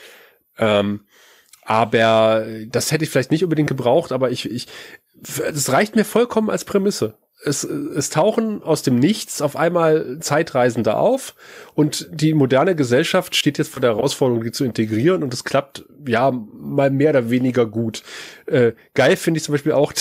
Ähm, aber das hätte ich vielleicht nicht unbedingt gebraucht, aber ich, ich, es reicht mir vollkommen als Prämisse. Es, es tauchen aus dem Nichts auf einmal Zeitreisende auf und die moderne Gesellschaft steht jetzt vor der Herausforderung, die zu integrieren und es klappt ja, mal mehr oder weniger gut. Äh, geil finde ich zum Beispiel auch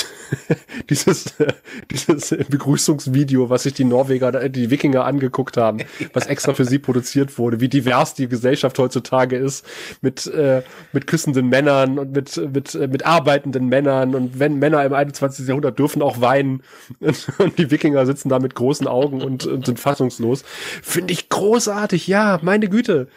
dieses, äh, dieses Begrüßungsvideo, was sich die Norweger, die Wikinger angeguckt haben, was extra für sie produziert wurde, wie divers die Gesellschaft heutzutage ist, mit, äh, mit küssenden Männern und mit, mit, äh, mit arbeitenden Männern und wenn Männer im 21. Jahrhundert dürfen auch weinen und, und die Wikinger sitzen da mit großen Augen und, und sind fassungslos. Finde ich großartig, ja, meine Güte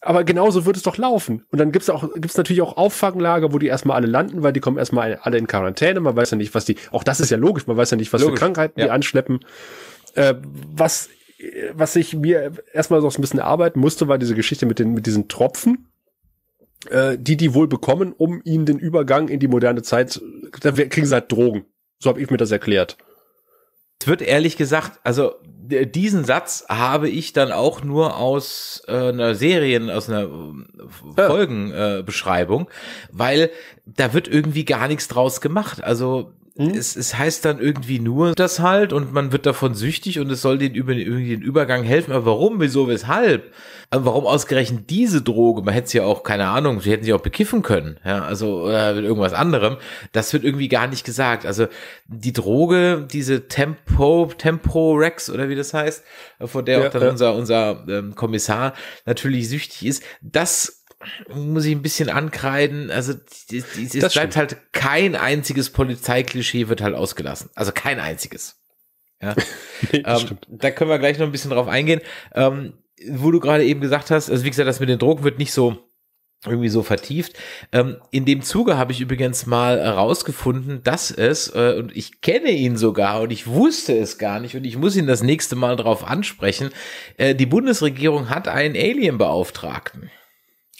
aber genauso wird es doch laufen. Und dann gibt's auch, gibt's natürlich auch Auffanglager, wo die erstmal alle landen, weil die kommen erstmal alle in Quarantäne. Man weiß ja nicht, was die, auch das ist ja logisch, man weiß ja nicht, was logisch. für Krankheiten ja. die anschleppen. Äh, was, was ich mir erstmal so ein bisschen erarbeiten musste, war diese Geschichte mit den, mit diesen Tropfen, äh, die die wohl bekommen, um ihnen den Übergang in die moderne Zeit, da kriegen sie halt Drogen. So habe ich mir das erklärt. Es wird ehrlich gesagt, also diesen Satz habe ich dann auch nur aus äh, einer Serien, aus einer äh, Folgenbeschreibung, äh, weil da wird irgendwie gar nichts draus gemacht. Also hm? es, es heißt dann irgendwie nur das halt und man wird davon süchtig und es soll den, über, den Übergang helfen. Aber warum, wieso, weshalb? Aber warum ausgerechnet diese Droge? Man hätte sie ja auch, keine Ahnung, sie hätten sie auch bekiffen können. Ja, also oder mit irgendwas anderem. Das wird irgendwie gar nicht gesagt. Also die Droge, diese Tempo, Tempo Rex oder wie das heißt, von der ja, auch dann ja. unser, unser ähm, Kommissar natürlich süchtig ist, das muss ich ein bisschen ankreiden. Also die, die, es bleibt stimmt. halt kein einziges Polizeiklischee wird halt ausgelassen. Also kein einziges. Ja. nee, ähm, da können wir gleich noch ein bisschen drauf eingehen. Ähm, wo du gerade eben gesagt hast, also wie gesagt, das mit den Drogen wird nicht so irgendwie so vertieft. Ähm, in dem Zuge habe ich übrigens mal herausgefunden, dass es, äh, und ich kenne ihn sogar und ich wusste es gar nicht und ich muss ihn das nächste Mal drauf ansprechen, äh, die Bundesregierung hat einen Alien-Beauftragten.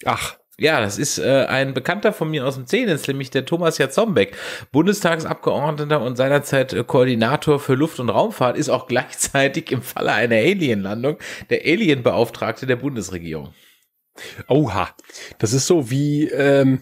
Ach, ja, das ist äh, ein Bekannter von mir aus dem Zenitz, nämlich der Thomas Jatzombeck, Bundestagsabgeordneter und seinerzeit äh, Koordinator für Luft- und Raumfahrt, ist auch gleichzeitig im Falle einer Alienlandung der Alienbeauftragte der Bundesregierung. Oha, das ist so wie ähm,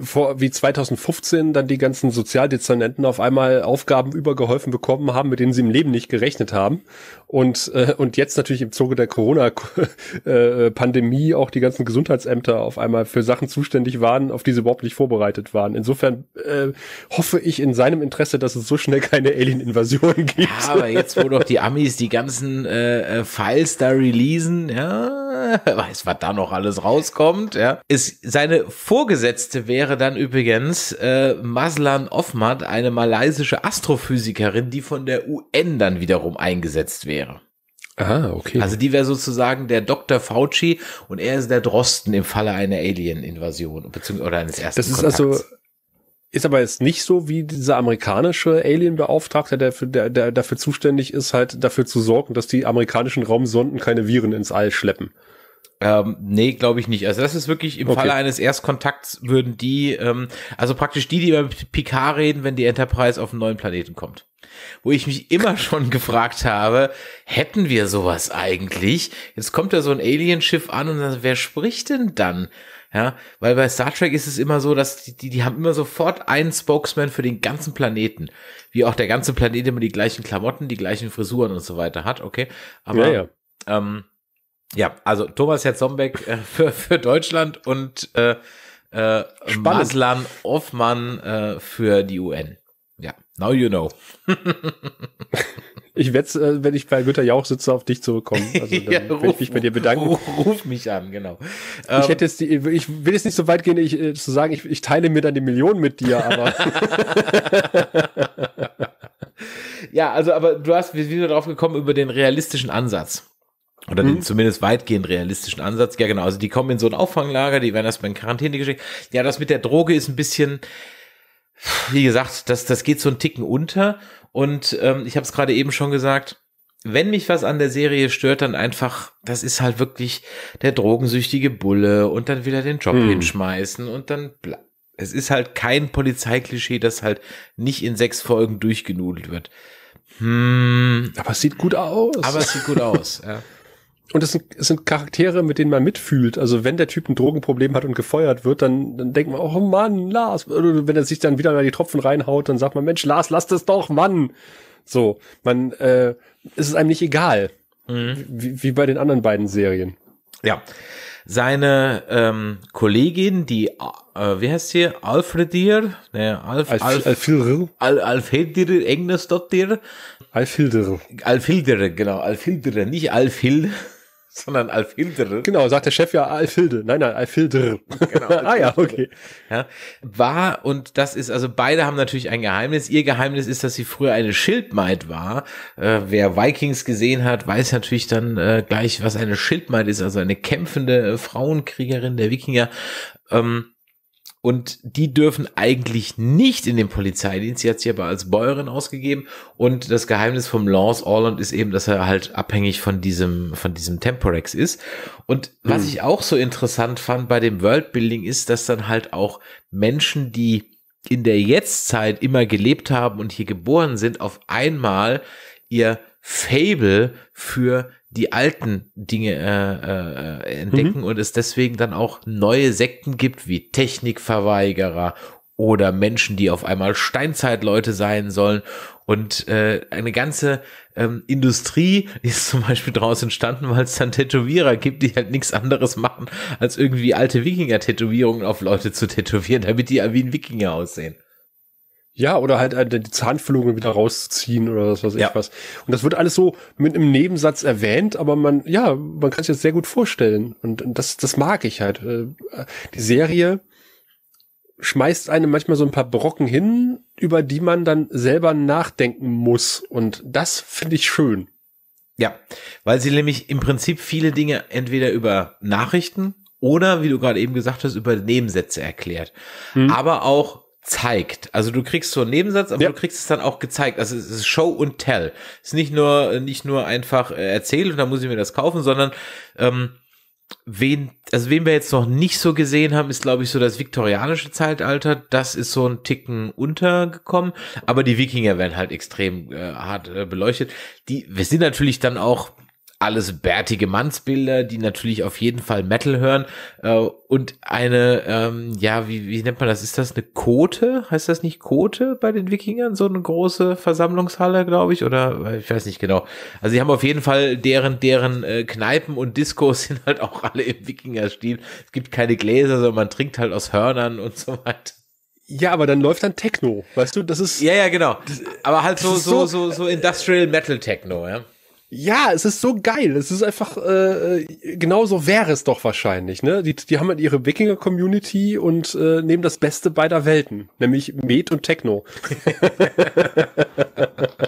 vor, wie 2015 dann die ganzen Sozialdezernenten auf einmal Aufgaben übergeholfen bekommen haben, mit denen sie im Leben nicht gerechnet haben. Und, äh, und jetzt natürlich im Zuge der Corona-Pandemie äh, auch die ganzen Gesundheitsämter auf einmal für Sachen zuständig waren, auf die sie überhaupt nicht vorbereitet waren. Insofern äh, hoffe ich in seinem Interesse, dass es so schnell keine Alien-Invasion gibt. Ja, aber jetzt, wo doch die Amis die ganzen äh, äh Files da releasen, ja, weiß, was da noch alles rauskommt, ja, ist seine Vorgesetzte wäre wäre dann übrigens äh, Maslan Ofmat, eine malaysische Astrophysikerin, die von der UN dann wiederum eingesetzt wäre. Ah, okay. Also die wäre sozusagen der Dr. Fauci und er ist der Drosten im Falle einer Alien-Invasion oder eines ersten Das ist also Kontakts. also ist aber jetzt nicht so wie dieser amerikanische Alien-Beauftragte, der, der, der dafür zuständig ist, halt dafür zu sorgen, dass die amerikanischen Raumsonden keine Viren ins All schleppen. Ähm, nee, glaube ich nicht. Also das ist wirklich im okay. Falle eines Erstkontakts würden die, ähm, also praktisch die, die über Picard reden, wenn die Enterprise auf einen neuen Planeten kommt. Wo ich mich immer schon gefragt habe, hätten wir sowas eigentlich? Jetzt kommt da so ein Alienschiff an und dann, wer spricht denn dann? Ja, weil bei Star Trek ist es immer so, dass die, die, die haben immer sofort einen Spokesman für den ganzen Planeten. Wie auch der ganze Planet immer die gleichen Klamotten, die gleichen Frisuren und so weiter hat, okay. Aber ja, ja. Ähm, ja, also Thomas Herzombeck äh, für, für Deutschland und äh, äh, Maslan Offmann äh, für die UN. Ja, now you know. ich werde, äh, wenn ich bei Günter Jauch sitze, auf dich zurückkommen. Also dann ja, ruf, ich mich bei dir bedanken. Ruf, ruf mich an, genau. Ich ähm, hätte jetzt die, ich will jetzt nicht so weit gehen, ich, äh, zu sagen, ich, ich teile mir dann die Millionen mit dir, aber. ja, also, aber du hast, wir sind wieder drauf gekommen über den realistischen Ansatz. Oder den mhm. zumindest weitgehend realistischen Ansatz. Ja, genau. Also die kommen in so ein Auffanglager, die werden erstmal in Quarantäne geschickt. Ja, das mit der Droge ist ein bisschen, wie gesagt, das, das geht so einen Ticken unter. Und ähm, ich habe es gerade eben schon gesagt, wenn mich was an der Serie stört, dann einfach, das ist halt wirklich der drogensüchtige Bulle und dann will er den Job mhm. hinschmeißen und dann es ist halt kein Polizeiklischee, das halt nicht in sechs Folgen durchgenudelt wird. Hm. Aber es sieht gut aus. Aber es sieht gut aus, ja. und es sind, es sind Charaktere, mit denen man mitfühlt. Also wenn der Typ ein Drogenproblem hat und gefeuert wird, dann, dann denkt man, oh Mann, Lars. Oder wenn er sich dann wieder in die Tropfen reinhaut, dann sagt man, Mensch, Lars, lass das doch, Mann. So, man, äh, ist es einem nicht egal. Mhm. Wie, wie bei den anderen beiden Serien. Ja. Seine ähm, Kollegin, die, äh, wie heißt sie? Alfredir? Ne, Alf, Alf, Alf, Alfildir. Englisch Alfildir, Engelsdottir. Alfildir. Alfildir, genau. Alfildir, nicht Alfil. sondern Alfildr. Genau, sagt der Chef ja Alfilde. Nein, nein, Alfildr. Genau, ah ja, okay. Ja, war, und das ist, also beide haben natürlich ein Geheimnis. Ihr Geheimnis ist, dass sie früher eine Schildmaid war. Äh, wer Vikings gesehen hat, weiß natürlich dann äh, gleich, was eine Schildmaid ist, also eine kämpfende äh, Frauenkriegerin der Wikinger. Ähm, und die dürfen eigentlich nicht in den Polizeidienst. Sie hat sich aber als Bäuerin ausgegeben und das Geheimnis vom Lance Orland ist eben, dass er halt abhängig von diesem, von diesem Temporex ist. Und was hm. ich auch so interessant fand bei dem Worldbuilding ist, dass dann halt auch Menschen, die in der Jetztzeit immer gelebt haben und hier geboren sind, auf einmal ihr Fable für die alten Dinge äh, äh, entdecken mhm. und es deswegen dann auch neue Sekten gibt, wie Technikverweigerer oder Menschen, die auf einmal Steinzeitleute sein sollen. Und äh, eine ganze ähm, Industrie ist zum Beispiel daraus entstanden, weil es dann Tätowierer gibt, die halt nichts anderes machen, als irgendwie alte Wikinger-Tätowierungen auf Leute zu tätowieren, damit die wie ein Wikinger aussehen. Ja, oder halt äh, die Zahnfüllungen wieder rauszuziehen oder das was ja. ich was. Und das wird alles so mit einem Nebensatz erwähnt, aber man, ja, man kann es jetzt sehr gut vorstellen. Und, das, das mag ich halt. Äh, die Serie schmeißt einem manchmal so ein paar Brocken hin, über die man dann selber nachdenken muss. Und das finde ich schön. Ja, weil sie nämlich im Prinzip viele Dinge entweder über Nachrichten oder, wie du gerade eben gesagt hast, über Nebensätze erklärt. Hm. Aber auch zeigt. Also du kriegst so einen Nebensatz, aber ja. du kriegst es dann auch gezeigt. Also es ist Show und Tell. Es ist nicht nur, nicht nur einfach äh, erzählt und dann muss ich mir das kaufen, sondern ähm, wen, also wen wir jetzt noch nicht so gesehen haben, ist glaube ich so das viktorianische Zeitalter. Das ist so ein Ticken untergekommen, aber die Wikinger werden halt extrem äh, hart äh, beleuchtet. Die, wir sind natürlich dann auch alles bärtige Mannsbilder, die natürlich auf jeden Fall Metal hören äh, und eine, ähm, ja, wie, wie nennt man das? Ist das eine Kote? Heißt das nicht Kote bei den Wikingern? So eine große Versammlungshalle, glaube ich, oder äh, ich weiß nicht genau. Also sie haben auf jeden Fall deren deren äh, Kneipen und Discos sind halt auch alle im Wikinger-Stil. Es gibt keine Gläser, sondern man trinkt halt aus Hörnern und so weiter. Ja, aber dann läuft dann Techno, weißt du? Das ist ja ja genau. aber halt so, so so so Industrial Metal Techno, ja. Ja, es ist so geil. Es ist einfach, äh, äh, genauso wäre es doch wahrscheinlich. Ne? Die, die haben halt ihre Wikinger-Community und äh, nehmen das Beste beider Welten, nämlich Med und Techno.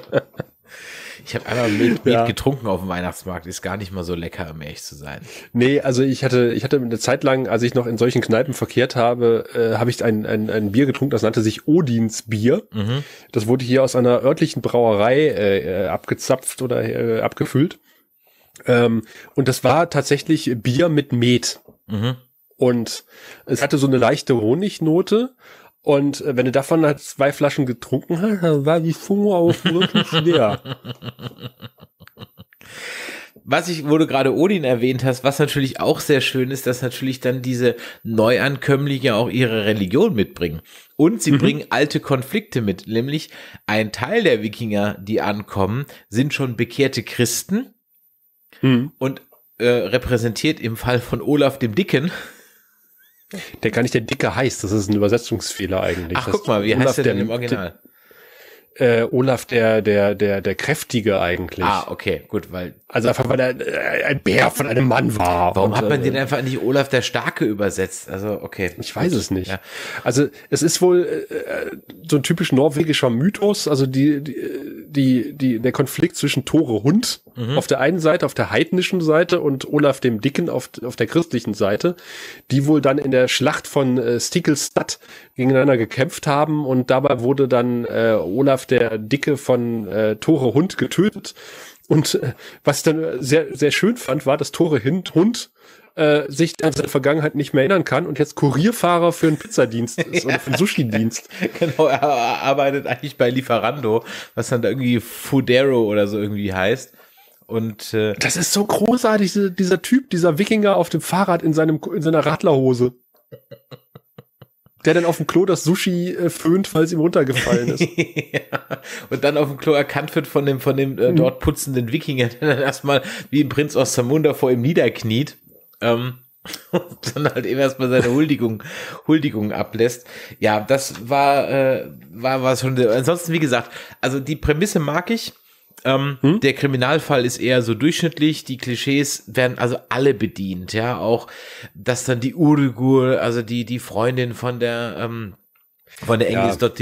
Ich habe einmal Met, ja. getrunken auf dem Weihnachtsmarkt. Ist gar nicht mal so lecker, um ehrlich zu sein. Nee, also ich hatte, ich hatte eine Zeit lang, als ich noch in solchen Kneipen verkehrt habe, äh, habe ich ein, ein, ein Bier getrunken, das nannte sich Odins Bier. Mhm. Das wurde hier aus einer örtlichen Brauerei äh, abgezapft oder äh, abgefüllt. Ähm, und das war tatsächlich Bier mit Met. Mhm. Und es hatte so eine leichte Honignote, und äh, wenn du davon halt zwei Flaschen getrunken hast, dann war die Fumo auch wirklich schwer. Was ich, wo du gerade Odin erwähnt hast, was natürlich auch sehr schön ist, dass natürlich dann diese Neuankömmlinge auch ihre Religion mitbringen. Und sie mhm. bringen alte Konflikte mit, nämlich ein Teil der Wikinger, die ankommen, sind schon bekehrte Christen mhm. und äh, repräsentiert im Fall von Olaf dem Dicken der gar nicht der Dicke heißt, das ist ein Übersetzungsfehler eigentlich. Ach, das guck mal, wie Olaf heißt der denn im Original? äh, Olaf der der der der kräftige eigentlich. Ah, okay, gut, weil also einfach weil er äh, ein Bär von einem Mann war. Warum und, hat man äh, den einfach nicht Olaf der Starke übersetzt? Also okay, ich weiß es nicht. Ja. Also es ist wohl äh, so ein typisch norwegischer Mythos, also die die äh, die, die der Konflikt zwischen Tore Hund mhm. auf der einen Seite, auf der heidnischen Seite und Olaf dem Dicken auf, auf der christlichen Seite, die wohl dann in der Schlacht von äh, Stikelstadt gegeneinander gekämpft haben und dabei wurde dann äh, Olaf der Dicke von äh, Tore Hund getötet. Und äh, was ich dann sehr, sehr schön fand, war, dass Tore Hund äh, sich an seine Vergangenheit nicht mehr erinnern kann und jetzt Kurierfahrer für einen Pizzadienst ist oder für einen Sushi-Dienst. Genau, er arbeitet eigentlich bei Lieferando, was dann da irgendwie Fudero oder so irgendwie heißt. Und äh, das ist so großartig, dieser, dieser Typ, dieser Wikinger auf dem Fahrrad in seinem in seiner Radlerhose. der dann auf dem Klo das Sushi äh, föhnt, falls ihm runtergefallen ist. ja. Und dann auf dem Klo erkannt wird von dem, von dem äh, mhm. dort putzenden Wikinger, der dann erstmal wie ein Prinz aus Zamunda vor ihm niederkniet. Ähm, und dann halt eben erstmal seine Huldigung, Huldigung ablässt. Ja, das war, äh, war, war schon. Ansonsten, wie gesagt, also die Prämisse mag ich ähm, hm? Der Kriminalfall ist eher so durchschnittlich. Die Klischees werden also alle bedient, ja. Auch, dass dann die Urugur, also die, die Freundin von der, ähm, von der Engels ja. dort,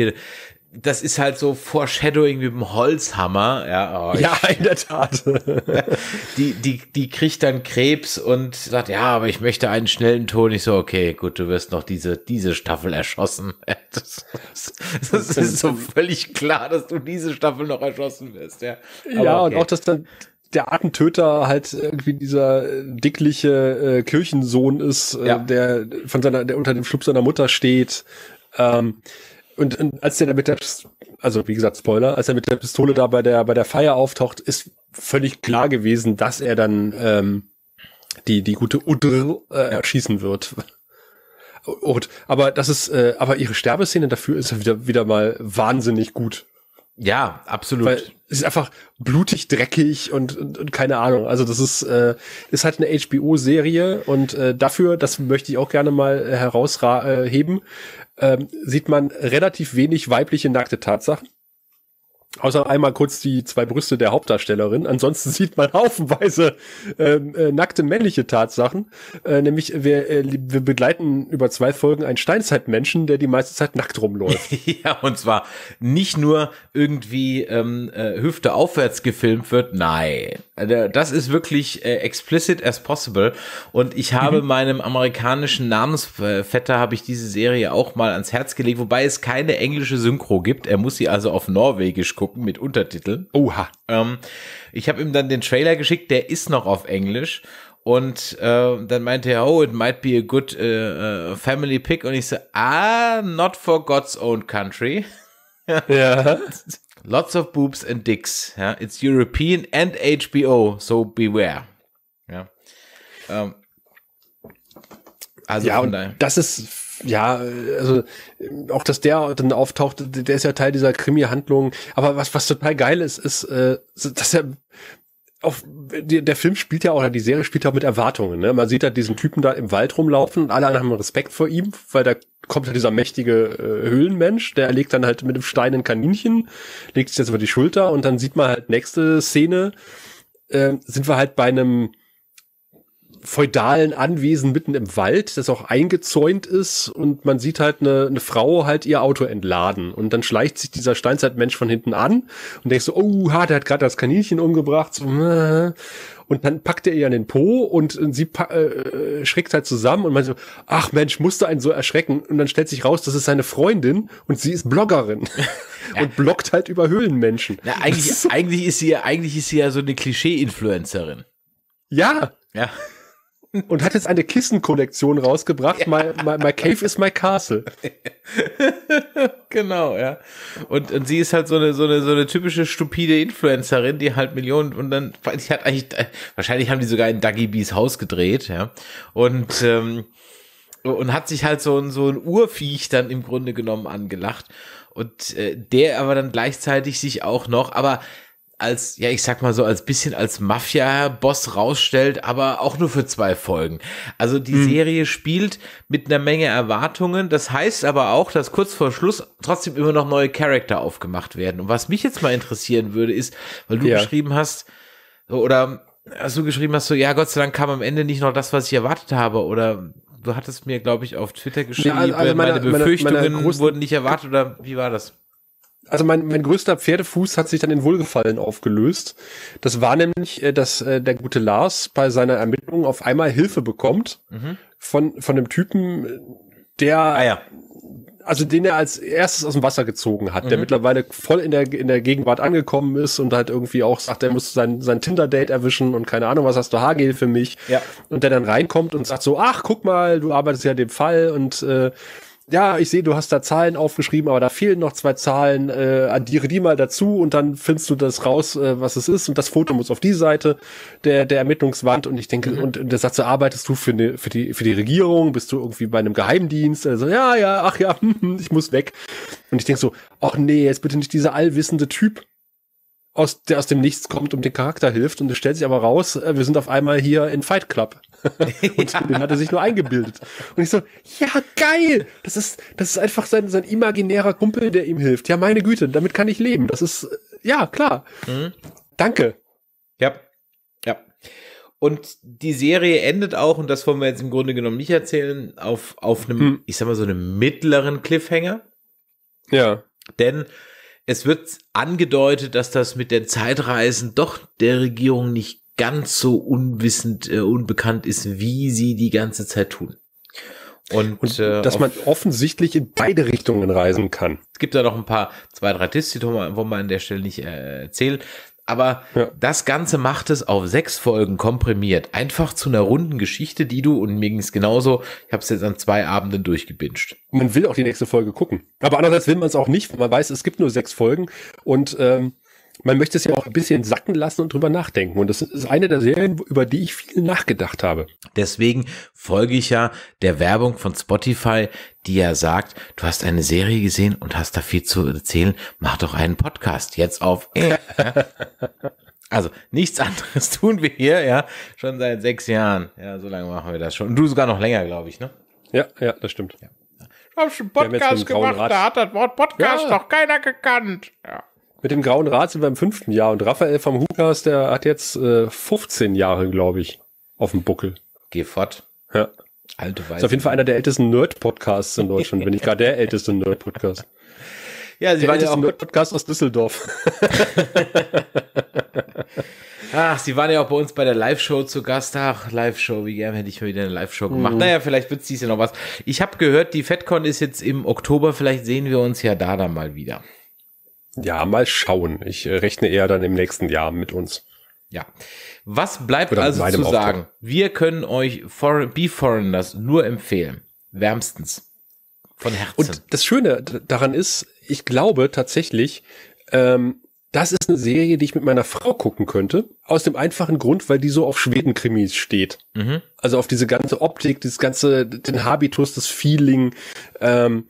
das ist halt so Foreshadowing mit dem Holzhammer. Ja, oh, ja in der Tat. die, die, die kriegt dann Krebs und sagt, ja, aber ich möchte einen schnellen Ton. Ich so, okay, gut, du wirst noch diese, diese Staffel erschossen. Das, das ist so völlig klar, dass du diese Staffel noch erschossen wirst. Ja, aber ja okay. und auch, dass dann der Attentöter halt irgendwie dieser dickliche äh, Kirchensohn ist, äh, ja. der von seiner, der unter dem Schlupf seiner Mutter steht. Ähm, und, und als der da mit der, also wie gesagt, Spoiler, als er mit der Pistole da bei der, bei der Feier auftaucht, ist völlig klar gewesen, dass er dann ähm, die, die gute Udr äh, erschießen wird. Und, aber das ist, äh, aber ihre Sterbeszene dafür ist wieder, wieder mal wahnsinnig gut. Ja, absolut. Weil es ist einfach blutig, dreckig und, und, und keine Ahnung. Also das ist, äh, ist halt eine HBO-Serie und äh, dafür, das möchte ich auch gerne mal äh, herausheben, äh, ähm, sieht man relativ wenig weibliche nackte Tatsachen. Außer einmal kurz die zwei Brüste der Hauptdarstellerin. Ansonsten sieht man haufenweise äh, äh, nackte männliche Tatsachen. Äh, nämlich wir, äh, wir begleiten über zwei Folgen einen Steinzeitmenschen, der die meiste Zeit nackt rumläuft. ja, und zwar nicht nur irgendwie ähm, äh, Hüfte aufwärts gefilmt wird. Nein, äh, das ist wirklich äh, explicit as possible. Und ich habe mhm. meinem amerikanischen Namensvetter habe ich diese Serie auch mal ans Herz gelegt, wobei es keine englische Synchro gibt. Er muss sie also auf Norwegisch gucken mit Untertiteln. Oha. Ähm, ich habe ihm dann den Trailer geschickt, der ist noch auf Englisch. Und äh, dann meinte er, oh, it might be a good uh, family pick. Und ich so, ah, not for God's own country. ja. Lots of boobs and dicks. Ja, it's European and HBO, so beware. Ja. Ähm, also ja, von daher. Das ist ja, also auch dass der dann auftaucht, der ist ja Teil dieser Krimi-Handlung. Aber was, was total geil ist, ist, äh, dass er auf, der Film spielt ja auch, oder die Serie spielt ja auch mit Erwartungen. Ne? Man sieht halt diesen Typen da im Wald rumlaufen und alle haben Respekt vor ihm, weil da kommt halt dieser mächtige äh, Höhlenmensch, der legt dann halt mit dem Stein ein Kaninchen, legt sich jetzt über die Schulter und dann sieht man halt nächste Szene, äh, sind wir halt bei einem feudalen Anwesen mitten im Wald, das auch eingezäunt ist und man sieht halt eine, eine Frau halt ihr Auto entladen und dann schleicht sich dieser Steinzeitmensch von hinten an und denkt so, oh, ha, der hat gerade das Kaninchen umgebracht. So, äh. Und dann packt er ihr an den Po und äh, sie äh, äh, schreckt halt zusammen und man so, ach Mensch, musste einen so erschrecken. Und dann stellt sich raus, das ist seine Freundin und sie ist Bloggerin ja. und bloggt halt über Höhlenmenschen. Na, eigentlich, ist so eigentlich ist sie ja, eigentlich ist sie ja so eine Klischee-Influencerin. Ja. Ja und hat jetzt eine Kissenkollektion rausgebracht. Ja. My, my, my Cave is my Castle. genau, ja. Und, und sie ist halt so eine, so eine, so eine typische stupide Influencerin, die halt Millionen und dann, die hat eigentlich, äh, wahrscheinlich haben die sogar in Dagi Bees Haus gedreht, ja. Und, ähm, und hat sich halt so ein, so ein Urviech dann im Grunde genommen angelacht. Und äh, der aber dann gleichzeitig sich auch noch, aber als, ja, ich sag mal so, als bisschen als Mafia-Boss rausstellt, aber auch nur für zwei Folgen. Also die mhm. Serie spielt mit einer Menge Erwartungen. Das heißt aber auch, dass kurz vor Schluss trotzdem immer noch neue Charakter aufgemacht werden. Und was mich jetzt mal interessieren würde, ist, weil du ja. geschrieben hast, oder als du geschrieben hast, so, ja, Gott sei Dank kam am Ende nicht noch das, was ich erwartet habe, oder du hattest mir, glaube ich, auf Twitter geschrieben, ja, also äh, meine, meine, Befürchtungen meine, meine wurden nicht erwartet, oder wie war das? also mein, mein größter Pferdefuß hat sich dann in Wohlgefallen aufgelöst. Das war nämlich, äh, dass äh, der gute Lars bei seiner Ermittlung auf einmal Hilfe bekommt mhm. von, von dem Typen, der, ah, ja. also den er als erstes aus dem Wasser gezogen hat, mhm. der mittlerweile voll in der, in der Gegenwart angekommen ist und halt irgendwie auch sagt, er muss sein, sein Tinder-Date erwischen und keine Ahnung, was hast du Haargel für mich? Ja. Und der dann reinkommt und sagt so, ach, guck mal, du arbeitest ja dem Fall und äh, ja, ich sehe, du hast da Zahlen aufgeschrieben, aber da fehlen noch zwei Zahlen, äh, addiere die mal dazu und dann findest du das raus, äh, was es ist und das Foto muss auf die Seite der, der Ermittlungswand und ich denke, mhm. und, und der sagt so, arbeitest du für, ne, für, die, für die Regierung, bist du irgendwie bei einem Geheimdienst? Also, ja, ja, ach ja, ich muss weg. Und ich denke so, ach nee, jetzt bitte nicht dieser allwissende Typ, aus, der aus dem Nichts kommt und um den Charakter hilft und es stellt sich aber raus, äh, wir sind auf einmal hier in Fight Club. und den hat er sich nur eingebildet. Und ich so, ja, geil! Das ist, das ist einfach sein, sein imaginärer Kumpel, der ihm hilft. Ja, meine Güte, damit kann ich leben. Das ist, äh, ja, klar. Mhm. Danke. Ja. Ja. Und die Serie endet auch, und das wollen wir jetzt im Grunde genommen nicht erzählen, auf, auf einem, mhm. ich sag mal, so einem mittleren Cliffhanger. Ja. Denn es wird angedeutet, dass das mit den Zeitreisen doch der Regierung nicht ganz so unwissend, äh, unbekannt ist, wie sie die ganze Zeit tun. Und, und äh, dass man offensichtlich in beide Richtungen reisen kann. Es gibt da noch ein paar, zwei, drei Tipps, die wollen wir an der Stelle nicht äh, erzählen. Aber ja. das Ganze macht es auf sechs Folgen komprimiert. Einfach zu einer runden Geschichte, die du, und mir ging es genauso, ich habe es jetzt an zwei Abenden durchgebinscht. Man will auch die nächste Folge gucken. Aber andererseits will man es auch nicht, weil man weiß, es gibt nur sechs Folgen. Und ähm, man möchte es ja auch ein bisschen sacken lassen und drüber nachdenken. Und das ist eine der Serien, über die ich viel nachgedacht habe. Deswegen folge ich ja der Werbung von Spotify, die ja sagt, du hast eine Serie gesehen und hast da viel zu erzählen, mach doch einen Podcast jetzt auf. Also nichts anderes tun wir hier, ja, schon seit sechs Jahren. Ja, so lange machen wir das schon. Und du sogar noch länger, glaube ich, ne? Ja, ja, das stimmt. Ja. Ich habe schon Podcast gemacht, da hat das Wort Podcast ja. noch keiner gekannt. Ja. Mit dem grauen Rad sind wir im fünften Jahr und Raphael vom Hukas, der hat jetzt äh, 15 Jahre, glaube ich, auf dem Buckel. Geh fort. Ja. Alte Weise. Ist auf jeden Fall einer der ältesten Nerd-Podcasts in Deutschland, wenn nicht gerade der älteste Nerd-Podcast. Ja, sie waren ja auch Podcast aus Düsseldorf. Ach, sie waren ja auch bei uns bei der Live-Show zu Gast. Ach, Live-Show, wie gern hätte ich mal wieder eine Live-Show gemacht. Mhm. Naja, vielleicht wird dies ja noch was. Ich habe gehört, die FedCon ist jetzt im Oktober. Vielleicht sehen wir uns ja da dann mal wieder. Ja, mal schauen. Ich äh, rechne eher dann im nächsten Jahr mit uns. Ja. Was bleibt also zu sagen? Wir können euch Foreign, Be Foreigners nur empfehlen. Wärmstens. Von Herzen. Und das Schöne daran ist, ich glaube tatsächlich, ähm, das ist eine Serie, die ich mit meiner Frau gucken könnte. Aus dem einfachen Grund, weil die so auf Schwedenkrimis steht. Mhm. Also auf diese ganze Optik, dieses ganze, den Habitus, das Feeling. Ähm,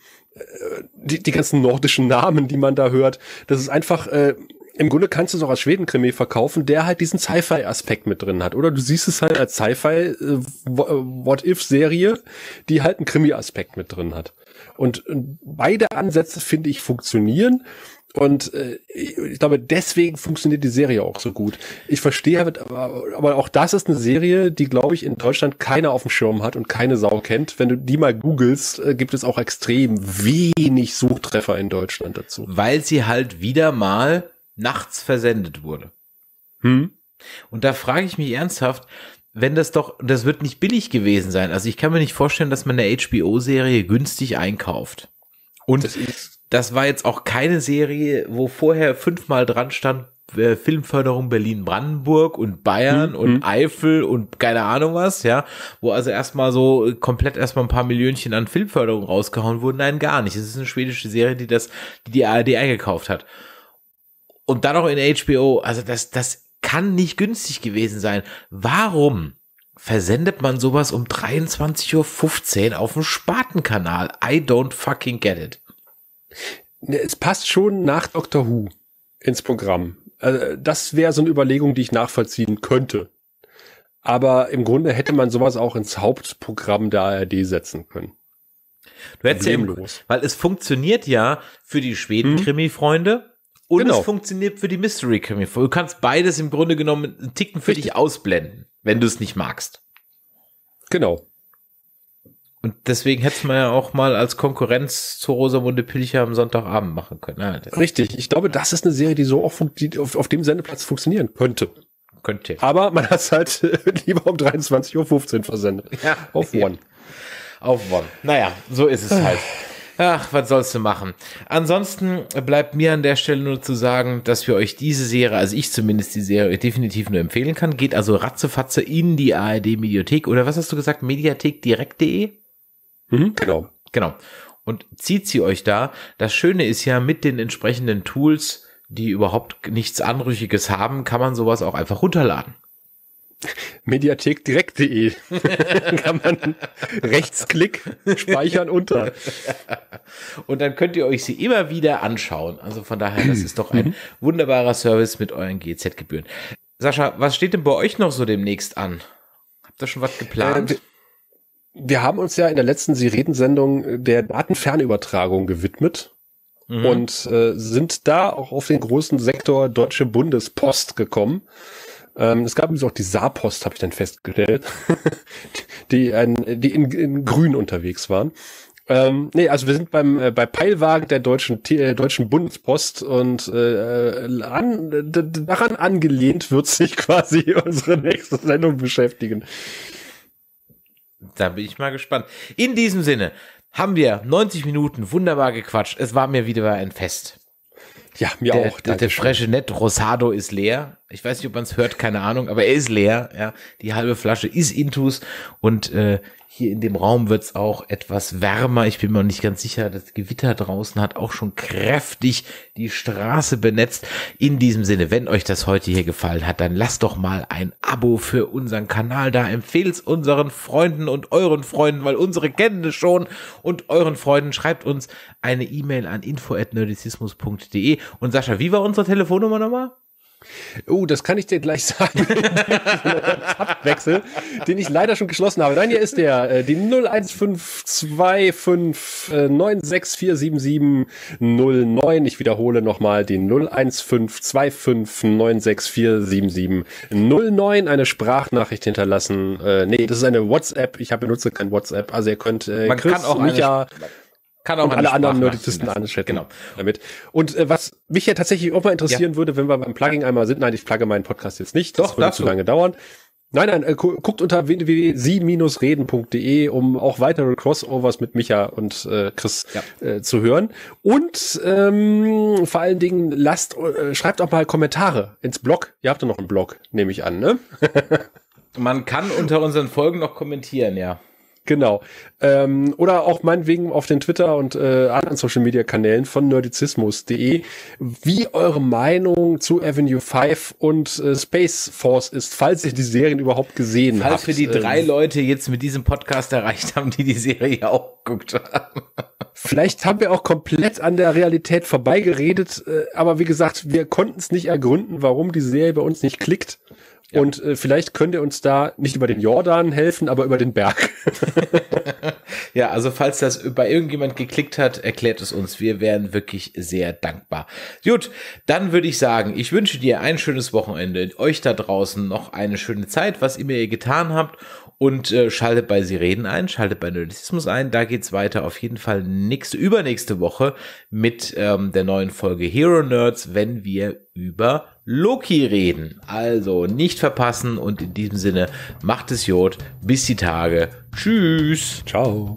die, die ganzen nordischen Namen, die man da hört. Das ist einfach, äh, im Grunde kannst du es auch als Schwedenkrimi verkaufen, der halt diesen Sci-Fi-Aspekt mit drin hat. Oder du siehst es halt als Sci-Fi-What-If-Serie, äh, äh die halt einen Krimi-Aspekt mit drin hat. Und beide Ansätze, finde ich, funktionieren. Und äh, ich glaube, deswegen funktioniert die Serie auch so gut. Ich verstehe halt, aber, aber auch das ist eine Serie, die, glaube ich, in Deutschland keiner auf dem Schirm hat und keine Sau kennt. Wenn du die mal googelst, äh, gibt es auch extrem wenig Suchtreffer in Deutschland dazu. Weil sie halt wieder mal nachts versendet wurde. Hm? Und da frage ich mich ernsthaft, wenn das doch, das wird nicht billig gewesen sein. Also ich kann mir nicht vorstellen, dass man eine HBO-Serie günstig einkauft. Und das ist das war jetzt auch keine Serie, wo vorher fünfmal dran stand, äh, Filmförderung Berlin-Brandenburg und Bayern mhm. und hm. Eifel und keine Ahnung was, ja, wo also erstmal so komplett erstmal ein paar Millionchen an Filmförderung rausgehauen wurden. Nein, gar nicht. Es ist eine schwedische Serie, die das, die die ARD eingekauft hat. Und dann auch in HBO. Also das, das kann nicht günstig gewesen sein. Warum? versendet man sowas um 23.15 Uhr auf dem Spatenkanal. I don't fucking get it. Ne, es passt schon nach Doctor Who ins Programm. Also, das wäre so eine Überlegung, die ich nachvollziehen könnte. Aber im Grunde hätte man sowas auch ins Hauptprogramm der ARD setzen können. Du hättest ja, eben, weil es funktioniert ja für die Schweden-Krimi-Freunde und genau. es funktioniert für die Mystery-Krimi-Freunde. Du kannst beides im Grunde genommen einen Ticken für Richtig. dich ausblenden, wenn du es nicht magst. Genau. Und deswegen hätte man ja auch mal als Konkurrenz zu Rosamunde Pilcher am Sonntagabend machen können. Ja, Richtig. Ich glaube, das ist eine Serie, die so auch die auf, auf dem Sendeplatz funktionieren könnte. Könnte. Aber man hat es halt lieber um 23.15 Uhr versendet. Ja. Auf One. Auf One. Naja, so ist es halt. Ach, was sollst du machen? Ansonsten bleibt mir an der Stelle nur zu sagen, dass wir euch diese Serie, also ich zumindest die Serie definitiv nur empfehlen kann. Geht also ratzefatze in die ARD-Mediothek oder was hast du gesagt? Mediathek direkt.de? Mhm. Genau. Genau. Und zieht sie euch da. Das Schöne ist ja, mit den entsprechenden Tools, die überhaupt nichts Anrüchiges haben, kann man sowas auch einfach runterladen. Mediathekdirekt.de kann man rechtsklick speichern unter. Und dann könnt ihr euch sie immer wieder anschauen. Also von daher, das ist doch ein mhm. wunderbarer Service mit euren GZ-Gebühren. Sascha, was steht denn bei euch noch so demnächst an? Habt ihr schon was geplant? Äh, wir haben uns ja in der letzten Sie äh, der Datenfernübertragung gewidmet mhm. und äh, sind da auch auf den großen Sektor Deutsche Bundespost gekommen. Ähm, es gab übrigens auch die Saarpost, habe ich dann festgestellt, die, ein, die in, in Grün unterwegs waren. Ähm, nee, also wir sind beim äh, bei Peilwagen der deutschen äh, deutschen Bundespost und äh, an, daran angelehnt wird sich quasi unsere nächste Sendung beschäftigen. Da bin ich mal gespannt. In diesem Sinne haben wir 90 Minuten wunderbar gequatscht. Es war mir wieder ein Fest. Ja, mir der, auch. Der, der frische Net Rosado ist leer. Ich weiß nicht, ob man es hört, keine Ahnung, aber er ist leer. Ja, die halbe Flasche ist intus und äh, hier in dem Raum wird's auch etwas wärmer. Ich bin mir nicht ganz sicher. Das Gewitter draußen hat auch schon kräftig die Straße benetzt. In diesem Sinne, wenn euch das heute hier gefallen hat, dann lasst doch mal ein Abo für unseren Kanal da. Empfehlt unseren Freunden und euren Freunden, weil unsere kennen es schon. Und euren Freunden schreibt uns eine E-Mail an info.nerdizismus.de. Und Sascha, wie war unsere Telefonnummer nochmal? Oh, das kann ich dir gleich sagen. Abwechsel, den ich leider schon geschlossen habe. Nein, hier ist der, äh, die 015259647709. Äh, ich wiederhole nochmal die 015259647709. Eine Sprachnachricht hinterlassen. Äh, nee, das ist eine WhatsApp. Ich habe benutze kein WhatsApp. Also ihr könnt äh, Man Chris, kann auch Micha, eine kann auch und alle anderen Nerdizisten anschätzen. Genau. Damit. Und äh, was mich ja tatsächlich auch mal interessieren ja. würde, wenn wir beim Plugging einmal sind, nein, ich plugge meinen Podcast jetzt nicht, das doch, würde zu lange dauern. Nein, nein, äh, guckt unter www.sie-reden.de, um auch weitere Crossovers mit Micha und äh, Chris ja. äh, zu hören. Und ähm, vor allen Dingen lasst, äh, schreibt auch mal Kommentare ins Blog. Ihr habt ja noch einen Blog, nehme ich an, ne? Man kann unter unseren Folgen noch kommentieren, ja. Genau. Ähm, oder auch meinetwegen auf den Twitter und äh, anderen Social Media Kanälen von nerdizismus.de, wie eure Meinung zu Avenue 5 und äh, Space Force ist, falls ihr die Serien überhaupt gesehen falls habt. Falls wir die drei ähm, Leute jetzt mit diesem Podcast erreicht haben, die die Serie auch geguckt haben. Vielleicht haben wir auch komplett an der Realität vorbeigeredet, äh, aber wie gesagt, wir konnten es nicht ergründen, warum die Serie bei uns nicht klickt. Ja. Und äh, vielleicht könnt ihr uns da nicht über den Jordan helfen, aber über den Berg. ja, also falls das bei irgendjemand geklickt hat, erklärt es uns. Wir wären wirklich sehr dankbar. Gut, dann würde ich sagen, ich wünsche dir ein schönes Wochenende. Euch da draußen noch eine schöne Zeit, was ihr mir getan habt und äh, schaltet bei Sirenen ein, schaltet bei Nerdizismus ein. Da geht's weiter auf jeden Fall nächste, übernächste Woche mit ähm, der neuen Folge Hero Nerds, wenn wir über Loki reden. Also nicht verpassen und in diesem Sinne macht es Jod. Bis die Tage. Tschüss. Ciao.